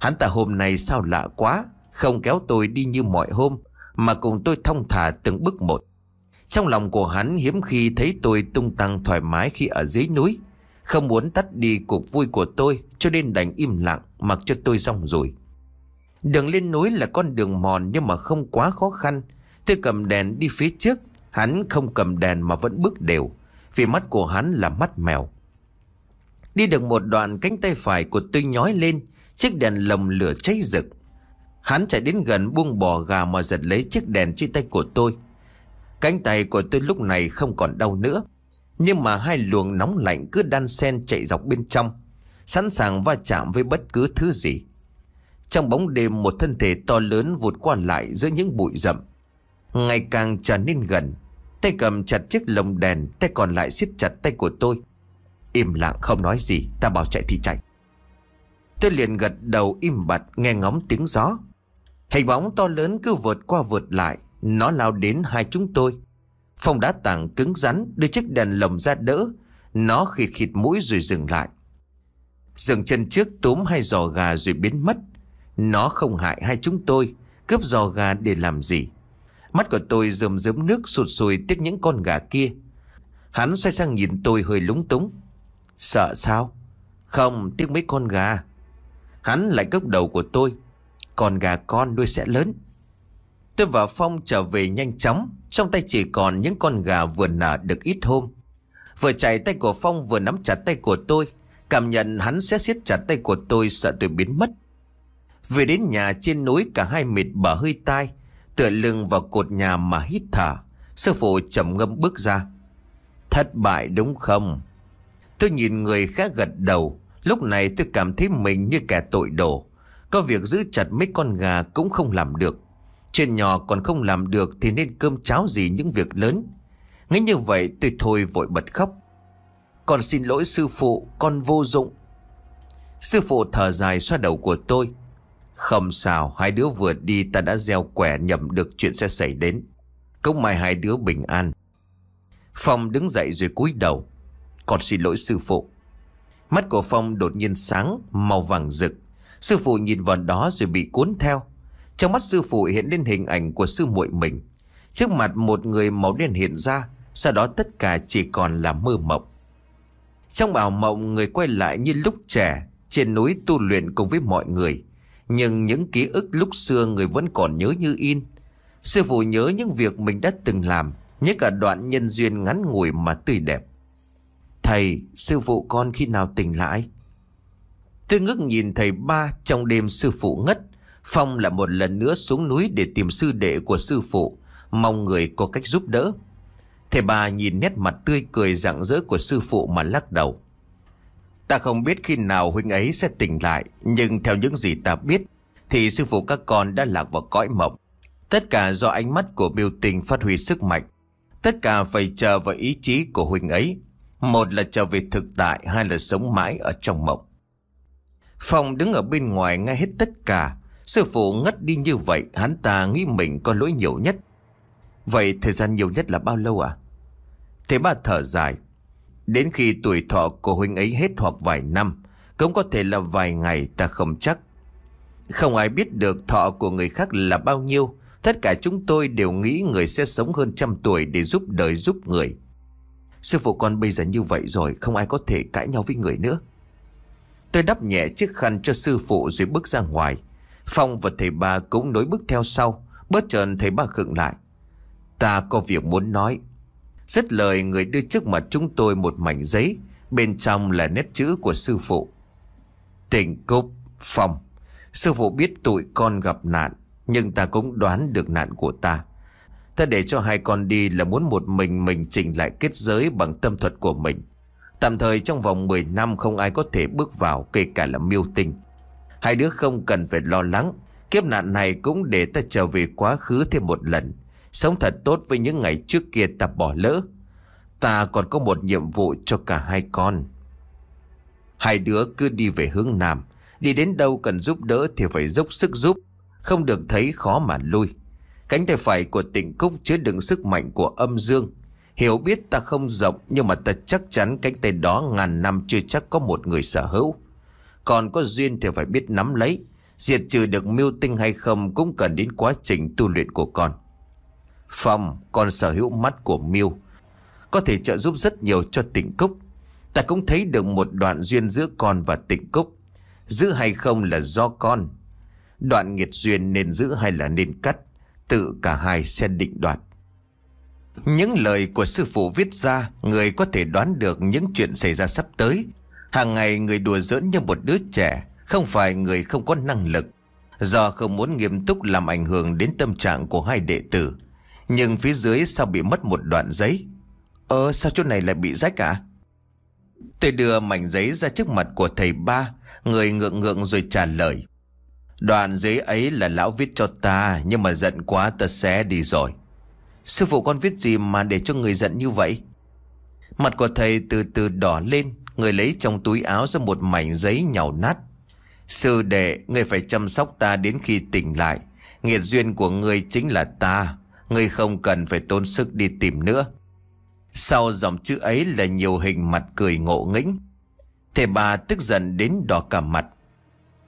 A: Hắn ta hôm nay sao lạ quá, không kéo tôi đi như mọi hôm mà cùng tôi thong thả từng bước một. Trong lòng của hắn hiếm khi thấy tôi tung tăng thoải mái khi ở dưới núi. Không muốn tắt đi cuộc vui của tôi cho nên đành im lặng mặc cho tôi rong rồi. Đường lên núi là con đường mòn nhưng mà không quá khó khăn. Tôi cầm đèn đi phía trước Hắn không cầm đèn mà vẫn bước đều Vì mắt của hắn là mắt mèo Đi được một đoạn cánh tay phải của tôi nhói lên Chiếc đèn lồng lửa cháy rực Hắn chạy đến gần buông bò gà mà giật lấy chiếc đèn trên tay của tôi Cánh tay của tôi lúc này không còn đau nữa Nhưng mà hai luồng nóng lạnh cứ đan xen chạy dọc bên trong Sẵn sàng va chạm với bất cứ thứ gì Trong bóng đêm một thân thể to lớn vụt qua lại giữa những bụi rậm Ngày càng trở nên gần Tay cầm chặt chiếc lồng đèn Tay còn lại siết chặt tay của tôi Im lặng không nói gì Ta bảo chạy thì chạy Tôi liền gật đầu im bặt nghe ngóng tiếng gió Hình bóng to lớn cứ vượt qua vượt lại Nó lao đến hai chúng tôi Phong đá tảng cứng rắn Đưa chiếc đèn lồng ra đỡ Nó khịt khịt mũi rồi dừng lại Dừng chân trước túm hai giò gà rồi biến mất Nó không hại hai chúng tôi Cướp giò gà để làm gì Mắt của tôi rơm rớm nước sụt sùi tiếc những con gà kia Hắn xoay sang nhìn tôi hơi lúng túng Sợ sao? Không, tiếc mấy con gà Hắn lại gấp đầu của tôi Còn gà con đuôi sẽ lớn Tôi và Phong trở về nhanh chóng Trong tay chỉ còn những con gà vừa nở được ít hôm Vừa chạy tay của Phong vừa nắm chặt tay của tôi Cảm nhận hắn sẽ siết chặt tay của tôi sợ tôi biến mất Về đến nhà trên núi cả hai mệt bở hơi tai tựa lưng vào cột nhà mà hít thở. Sư phụ trầm ngâm bước ra. Thất bại đúng không? Tôi nhìn người khác gật đầu. Lúc này tôi cảm thấy mình như kẻ tội đồ. Có việc giữ chặt mấy con gà cũng không làm được. Chuyện nhỏ còn không làm được thì nên cơm cháo gì những việc lớn. Nghĩ như vậy tôi thôi vội bật khóc. Con xin lỗi sư phụ, con vô dụng. Sư phụ thở dài xoa đầu của tôi. Không sao, hai đứa vừa đi ta đã gieo quẻ nhầm được chuyện sẽ xảy đến. Cũng may hai đứa bình an. Phong đứng dậy rồi cúi đầu. Còn xin lỗi sư phụ. Mắt của Phong đột nhiên sáng, màu vàng rực. Sư phụ nhìn vào đó rồi bị cuốn theo. Trong mắt sư phụ hiện lên hình ảnh của sư muội mình. Trước mặt một người máu đen hiện ra, sau đó tất cả chỉ còn là mơ mộng. Trong ảo mộng người quay lại như lúc trẻ, trên núi tu luyện cùng với mọi người. Nhưng những ký ức lúc xưa người vẫn còn nhớ như in Sư phụ nhớ những việc mình đã từng làm nhất cả đoạn nhân duyên ngắn ngủi mà tươi đẹp Thầy, sư phụ con khi nào tỉnh lại? Tôi ngước nhìn thầy ba trong đêm sư phụ ngất Phong lại một lần nữa xuống núi để tìm sư đệ của sư phụ Mong người có cách giúp đỡ Thầy ba nhìn nét mặt tươi cười rạng rỡ của sư phụ mà lắc đầu Ta không biết khi nào huynh ấy sẽ tỉnh lại Nhưng theo những gì ta biết Thì sư phụ các con đã lạc vào cõi mộng Tất cả do ánh mắt của biểu tình phát huy sức mạnh Tất cả phải chờ vào ý chí của huynh ấy Một là trở về thực tại Hai là sống mãi ở trong mộng Phong đứng ở bên ngoài nghe hết tất cả Sư phụ ngất đi như vậy Hắn ta nghĩ mình có lỗi nhiều nhất Vậy thời gian nhiều nhất là bao lâu à Thế bà thở dài Đến khi tuổi thọ của huynh ấy hết hoặc vài năm Cũng có thể là vài ngày ta không chắc Không ai biết được thọ của người khác là bao nhiêu Tất cả chúng tôi đều nghĩ người sẽ sống hơn trăm tuổi để giúp đời giúp người Sư phụ con bây giờ như vậy rồi Không ai có thể cãi nhau với người nữa Tôi đắp nhẹ chiếc khăn cho sư phụ rồi bước ra ngoài Phong và thầy ba cũng nối bước theo sau Bớt trần thầy ba khựng lại Ta có việc muốn nói rất lời người đưa trước mặt chúng tôi một mảnh giấy Bên trong là nét chữ của sư phụ Tỉnh Cúc phòng Sư phụ biết tụi con gặp nạn Nhưng ta cũng đoán được nạn của ta Ta để cho hai con đi là muốn một mình mình chỉnh lại kết giới bằng tâm thuật của mình Tạm thời trong vòng 10 năm không ai có thể bước vào kể cả là miêu tinh Hai đứa không cần phải lo lắng Kiếp nạn này cũng để ta trở về quá khứ thêm một lần Sống thật tốt với những ngày trước kia ta bỏ lỡ Ta còn có một nhiệm vụ cho cả hai con Hai đứa cứ đi về hướng Nam Đi đến đâu cần giúp đỡ thì phải dốc sức giúp Không được thấy khó mà lui Cánh tay phải của tỉnh Cúc chứa đựng sức mạnh của âm dương Hiểu biết ta không rộng Nhưng mà ta chắc chắn cánh tay đó ngàn năm chưa chắc có một người sở hữu Còn có duyên thì phải biết nắm lấy Diệt trừ được mưu tinh hay không cũng cần đến quá trình tu luyện của con Phòng còn sở hữu mắt của Miêu Có thể trợ giúp rất nhiều cho tịnh cúc Ta cũng thấy được một đoạn duyên giữa con và tịnh cúc Giữ hay không là do con Đoạn nghiệt duyên nên giữ hay là nên cắt Tự cả hai sẽ định đoạt Những lời của sư phụ viết ra Người có thể đoán được những chuyện xảy ra sắp tới Hàng ngày người đùa giỡn như một đứa trẻ Không phải người không có năng lực Do không muốn nghiêm túc làm ảnh hưởng đến tâm trạng của hai đệ tử nhưng phía dưới sao bị mất một đoạn giấy Ờ sao chỗ này lại bị rách à Tôi đưa mảnh giấy ra trước mặt của thầy ba Người ngượng ngượng rồi trả lời Đoạn giấy ấy là lão viết cho ta Nhưng mà giận quá ta xé đi rồi Sư phụ con viết gì mà để cho người giận như vậy Mặt của thầy từ từ đỏ lên Người lấy trong túi áo ra một mảnh giấy nhàu nát Sư đệ Người phải chăm sóc ta đến khi tỉnh lại Nghiệt duyên của người chính là ta Ngươi không cần phải tốn sức đi tìm nữa Sau dòng chữ ấy là nhiều hình mặt cười ngộ nghĩnh Thầy bà tức giận đến đỏ cả mặt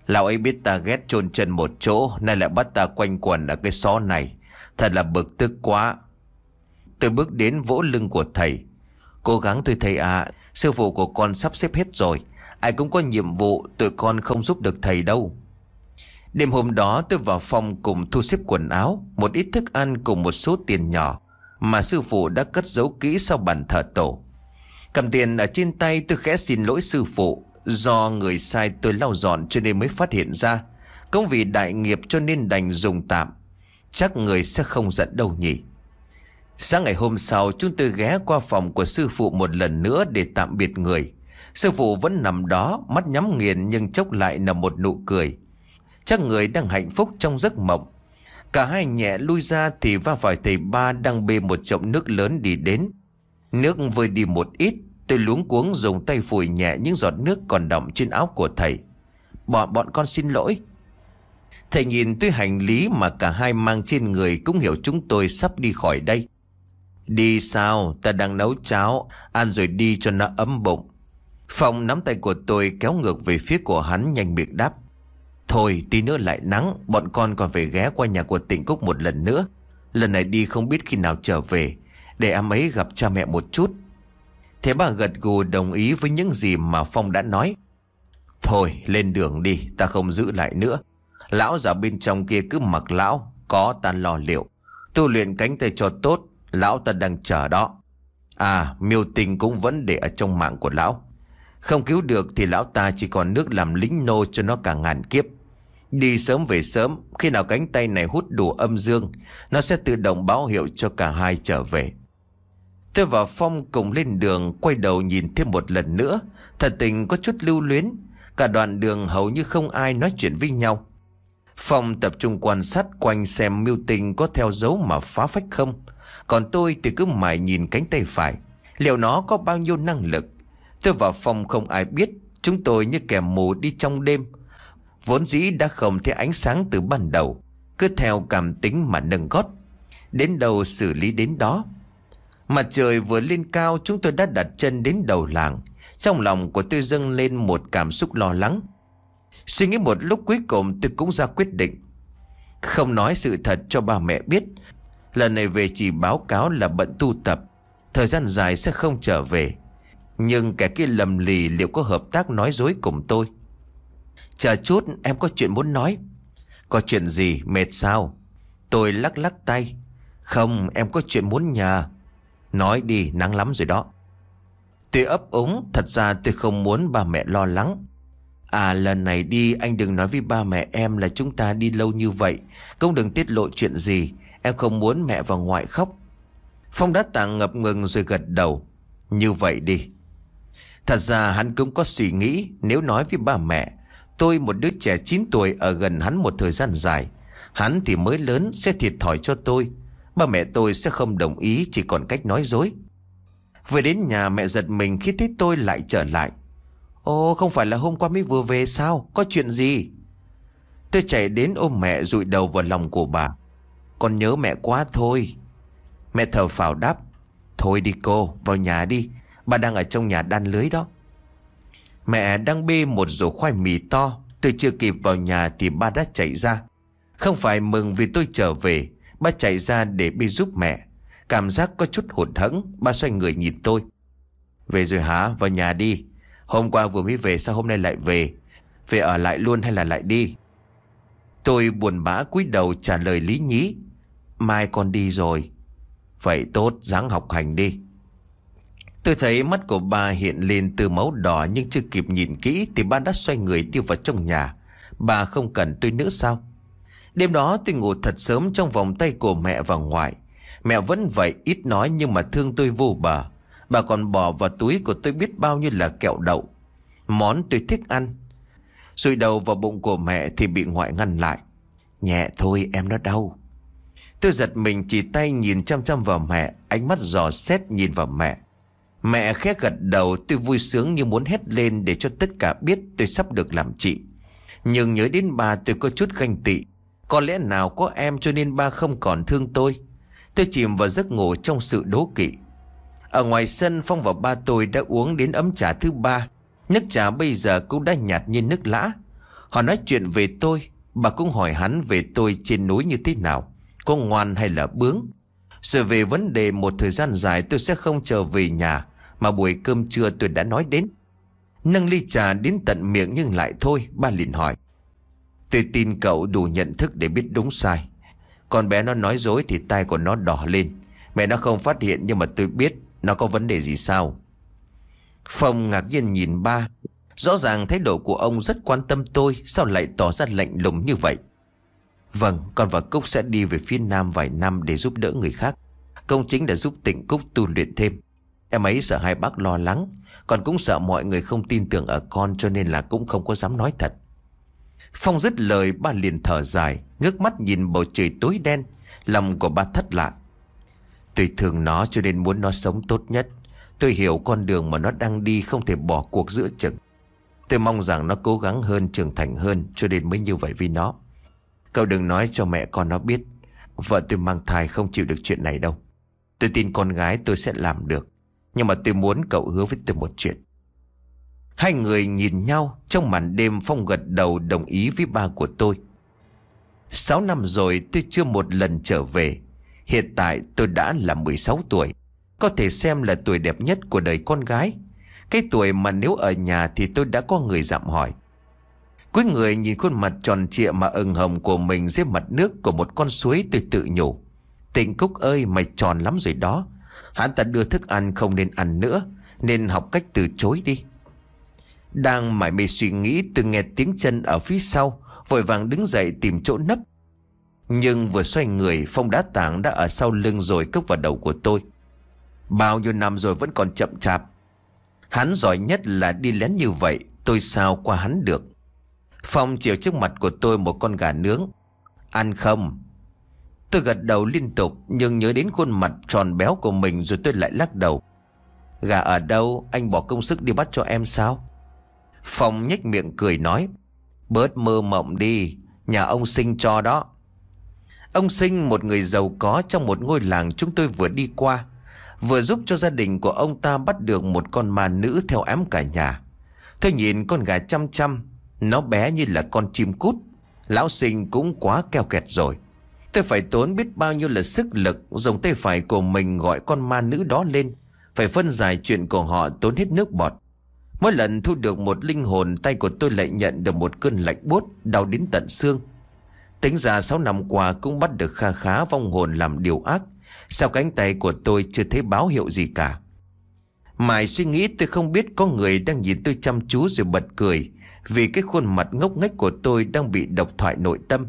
A: Lão ấy biết ta ghét chôn chân một chỗ Nay lại bắt ta quanh quẩn ở cái xó này Thật là bực tức quá Tôi bước đến vỗ lưng của thầy Cố gắng tôi thầy ạ Sư phụ của con sắp xếp hết rồi Ai cũng có nhiệm vụ Tụi con không giúp được thầy đâu Đêm hôm đó tôi vào phòng cùng thu xếp quần áo Một ít thức ăn cùng một số tiền nhỏ Mà sư phụ đã cất giấu kỹ sau bàn thờ tổ Cầm tiền ở trên tay tôi khẽ xin lỗi sư phụ Do người sai tôi lau dọn cho nên mới phát hiện ra Công vì đại nghiệp cho nên đành dùng tạm Chắc người sẽ không giận đâu nhỉ Sáng ngày hôm sau chúng tôi ghé qua phòng của sư phụ một lần nữa để tạm biệt người Sư phụ vẫn nằm đó mắt nhắm nghiền nhưng chốc lại nằm một nụ cười Chắc người đang hạnh phúc trong giấc mộng Cả hai nhẹ lui ra thì va phải thầy ba đang bê một chậu nước lớn đi đến Nước vơi đi một ít Tôi luống cuống dùng tay phủi nhẹ những giọt nước còn đọng trên áo của thầy Bọn bọn con xin lỗi Thầy nhìn tôi hành lý mà cả hai mang trên người cũng hiểu chúng tôi sắp đi khỏi đây Đi sao ta đang nấu cháo Ăn rồi đi cho nó ấm bụng Phong nắm tay của tôi kéo ngược về phía của hắn nhanh miệng đáp Thôi tí nữa lại nắng Bọn con còn phải ghé qua nhà của tỉnh Cúc một lần nữa Lần này đi không biết khi nào trở về Để em ấy gặp cha mẹ một chút Thế bà gật gù đồng ý với những gì mà Phong đã nói Thôi lên đường đi Ta không giữ lại nữa Lão già bên trong kia cứ mặc lão Có ta lo liệu Tu luyện cánh tay cho tốt Lão ta đang chờ đó À miêu tình cũng vẫn để ở trong mạng của lão Không cứu được thì lão ta chỉ còn nước làm lính nô cho nó cả ngàn kiếp Đi sớm về sớm Khi nào cánh tay này hút đủ âm dương Nó sẽ tự động báo hiệu cho cả hai trở về Tôi và Phong cùng lên đường Quay đầu nhìn thêm một lần nữa Thật tình có chút lưu luyến Cả đoạn đường hầu như không ai nói chuyện với nhau Phong tập trung quan sát quanh xem mưu tình có theo dấu mà phá phách không Còn tôi thì cứ mãi nhìn cánh tay phải Liệu nó có bao nhiêu năng lực Tôi và Phong không ai biết Chúng tôi như kẻ mù đi trong đêm Vốn dĩ đã không thấy ánh sáng từ ban đầu Cứ theo cảm tính mà nâng gót Đến đâu xử lý đến đó Mặt trời vừa lên cao chúng tôi đã đặt chân đến đầu làng Trong lòng của tôi dâng lên một cảm xúc lo lắng Suy nghĩ một lúc cuối cùng tôi cũng ra quyết định Không nói sự thật cho ba mẹ biết Lần này về chỉ báo cáo là bận tu tập Thời gian dài sẽ không trở về Nhưng kẻ kia lầm lì liệu có hợp tác nói dối cùng tôi Chờ chút em có chuyện muốn nói Có chuyện gì mệt sao Tôi lắc lắc tay Không em có chuyện muốn nhờ Nói đi nắng lắm rồi đó Tôi ấp úng Thật ra tôi không muốn ba mẹ lo lắng À lần này đi anh đừng nói với ba mẹ em là chúng ta đi lâu như vậy cũng đừng tiết lộ chuyện gì Em không muốn mẹ và ngoại khóc Phong đã tàng ngập ngừng rồi gật đầu Như vậy đi Thật ra hắn cũng có suy nghĩ Nếu nói với ba mẹ tôi một đứa trẻ 9 tuổi ở gần hắn một thời gian dài. Hắn thì mới lớn sẽ thiệt thòi cho tôi. Ba mẹ tôi sẽ không đồng ý chỉ còn cách nói dối. Vừa đến nhà mẹ giật mình khi thấy tôi lại trở lại. Ồ không phải là hôm qua mới vừa về sao? Có chuyện gì? Tôi chạy đến ôm mẹ rụi đầu vào lòng của bà. Con nhớ mẹ quá thôi. Mẹ thở phào đáp. Thôi đi cô, vào nhà đi. Bà đang ở trong nhà đan lưới đó. Mẹ đang bê một rổ khoai mì to Tôi chưa kịp vào nhà thì ba đã chạy ra Không phải mừng vì tôi trở về Ba chạy ra để bê giúp mẹ Cảm giác có chút hụt hẫng Ba xoay người nhìn tôi Về rồi hả? Vào nhà đi Hôm qua vừa mới về sao hôm nay lại về Về ở lại luôn hay là lại đi Tôi buồn bã cúi đầu trả lời lý nhí Mai con đi rồi Vậy tốt ráng học hành đi Tôi thấy mắt của bà hiện lên từ máu đỏ nhưng chưa kịp nhìn kỹ thì ba đã xoay người đi vào trong nhà. Bà không cần tôi nữa sao? Đêm đó tôi ngủ thật sớm trong vòng tay của mẹ và ngoại. Mẹ vẫn vậy ít nói nhưng mà thương tôi vô bờ. Bà còn bỏ vào túi của tôi biết bao nhiêu là kẹo đậu. Món tôi thích ăn. Rồi đầu vào bụng của mẹ thì bị ngoại ngăn lại. Nhẹ thôi em nó đau. Tôi giật mình chỉ tay nhìn chăm chăm vào mẹ, ánh mắt giò xét nhìn vào mẹ. Mẹ khẽ gật đầu tôi vui sướng như muốn hét lên để cho tất cả biết tôi sắp được làm chị. Nhưng nhớ đến bà tôi có chút ganh tị. Có lẽ nào có em cho nên ba không còn thương tôi. Tôi chìm vào giấc ngủ trong sự đố kỵ. Ở ngoài sân Phong và ba tôi đã uống đến ấm trà thứ ba. Nước trà bây giờ cũng đã nhạt như nước lã. Họ nói chuyện về tôi. Bà cũng hỏi hắn về tôi trên núi như thế nào. Có ngoan hay là bướng. Rồi về vấn đề một thời gian dài tôi sẽ không trở về nhà mà buổi cơm trưa tôi đã nói đến. Nâng ly trà đến tận miệng nhưng lại thôi, ba liền hỏi. Tôi tin cậu đủ nhận thức để biết đúng sai. Con bé nó nói dối thì tay của nó đỏ lên. Mẹ nó không phát hiện nhưng mà tôi biết nó có vấn đề gì sao. Phong ngạc nhiên nhìn ba. Rõ ràng thái độ của ông rất quan tâm tôi, sao lại tỏ ra lạnh lùng như vậy? Vâng, con và Cúc sẽ đi về phía Nam vài năm để giúp đỡ người khác. Công chính đã giúp tỉnh Cúc tu luyện thêm. Em ấy sợ hai bác lo lắng Còn cũng sợ mọi người không tin tưởng ở con Cho nên là cũng không có dám nói thật Phong dứt lời ba liền thở dài Ngước mắt nhìn bầu trời tối đen Lòng của ba thất lạc Tôi thương nó cho nên muốn nó sống tốt nhất Tôi hiểu con đường mà nó đang đi Không thể bỏ cuộc giữa chừng Tôi mong rằng nó cố gắng hơn Trưởng thành hơn cho nên mới như vậy với nó Cậu đừng nói cho mẹ con nó biết Vợ tôi mang thai không chịu được chuyện này đâu Tôi tin con gái tôi sẽ làm được nhưng mà tôi muốn cậu hứa với tôi một chuyện Hai người nhìn nhau Trong màn đêm Phong gật đầu đồng ý với ba của tôi Sáu năm rồi tôi chưa một lần trở về Hiện tại tôi đã là 16 tuổi Có thể xem là tuổi đẹp nhất của đời con gái Cái tuổi mà nếu ở nhà thì tôi đã có người dạm hỏi Cuối người nhìn khuôn mặt tròn trịa mà ửng hồng của mình dưới mặt nước của một con suối tôi tự nhủ Tịnh Cúc ơi mày tròn lắm rồi đó Hắn ta đưa thức ăn không nên ăn nữa Nên học cách từ chối đi Đang mải mê suy nghĩ Từ nghe tiếng chân ở phía sau Vội vàng đứng dậy tìm chỗ nấp Nhưng vừa xoay người Phong đá tảng đã ở sau lưng rồi cốc vào đầu của tôi Bao nhiêu năm rồi vẫn còn chậm chạp Hắn giỏi nhất là đi lén như vậy Tôi sao qua hắn được Phong chiều trước mặt của tôi một con gà nướng Ăn không Tôi gật đầu liên tục nhưng nhớ đến khuôn mặt tròn béo của mình rồi tôi lại lắc đầu. Gà ở đâu anh bỏ công sức đi bắt cho em sao? Phong nhếch miệng cười nói Bớt mơ mộng đi Nhà ông sinh cho đó Ông sinh một người giàu có trong một ngôi làng chúng tôi vừa đi qua Vừa giúp cho gia đình của ông ta bắt được một con ma nữ theo ám cả nhà Tôi nhìn con gà chăm chăm Nó bé như là con chim cút Lão sinh cũng quá keo kẹt rồi Tôi phải tốn biết bao nhiêu là sức lực Dùng tay phải của mình gọi con ma nữ đó lên Phải phân giải chuyện của họ tốn hết nước bọt Mỗi lần thu được một linh hồn Tay của tôi lại nhận được một cơn lạnh buốt Đau đến tận xương Tính ra 6 năm qua cũng bắt được kha khá vong hồn làm điều ác Sao cánh tay của tôi chưa thấy báo hiệu gì cả Mãi suy nghĩ tôi không biết có người đang nhìn tôi chăm chú rồi bật cười Vì cái khuôn mặt ngốc nghếch của tôi đang bị độc thoại nội tâm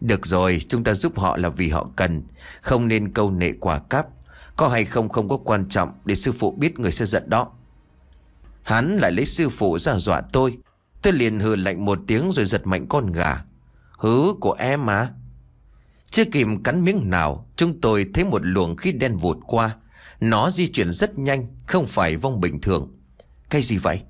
A: được rồi, chúng ta giúp họ là vì họ cần, không nên câu nệ quả cáp. Có hay không không có quan trọng để sư phụ biết người sẽ giận đó. Hắn lại lấy sư phụ ra dọa tôi. Tôi liền hừ lạnh một tiếng rồi giật mạnh con gà. Hứ của em mà. Chưa kịp cắn miếng nào, chúng tôi thấy một luồng khí đen vụt qua. Nó di chuyển rất nhanh, không phải vong bình thường. Cái gì vậy?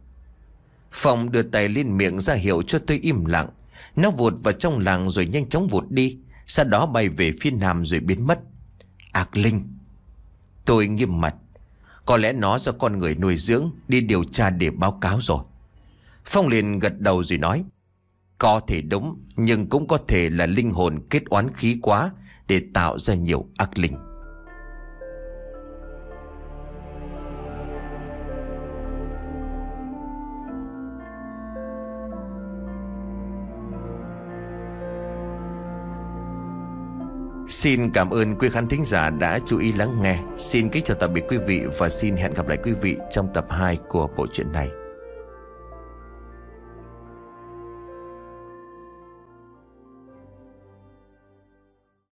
A: Phòng đưa tay lên miệng ra hiệu cho tôi im lặng. Nó vụt vào trong làng rồi nhanh chóng vụt đi Sau đó bay về phía nam rồi biến mất Ác linh Tôi nghiêm mặt Có lẽ nó do con người nuôi dưỡng Đi điều tra để báo cáo rồi Phong liền gật đầu rồi nói Có thể đúng Nhưng cũng có thể là linh hồn kết oán khí quá Để tạo ra nhiều ác linh Xin cảm ơn quý khán thính giả đã chú ý lắng nghe. Xin kính chào tạm biệt quý vị và xin hẹn gặp lại quý vị trong tập 2 của bộ truyện này.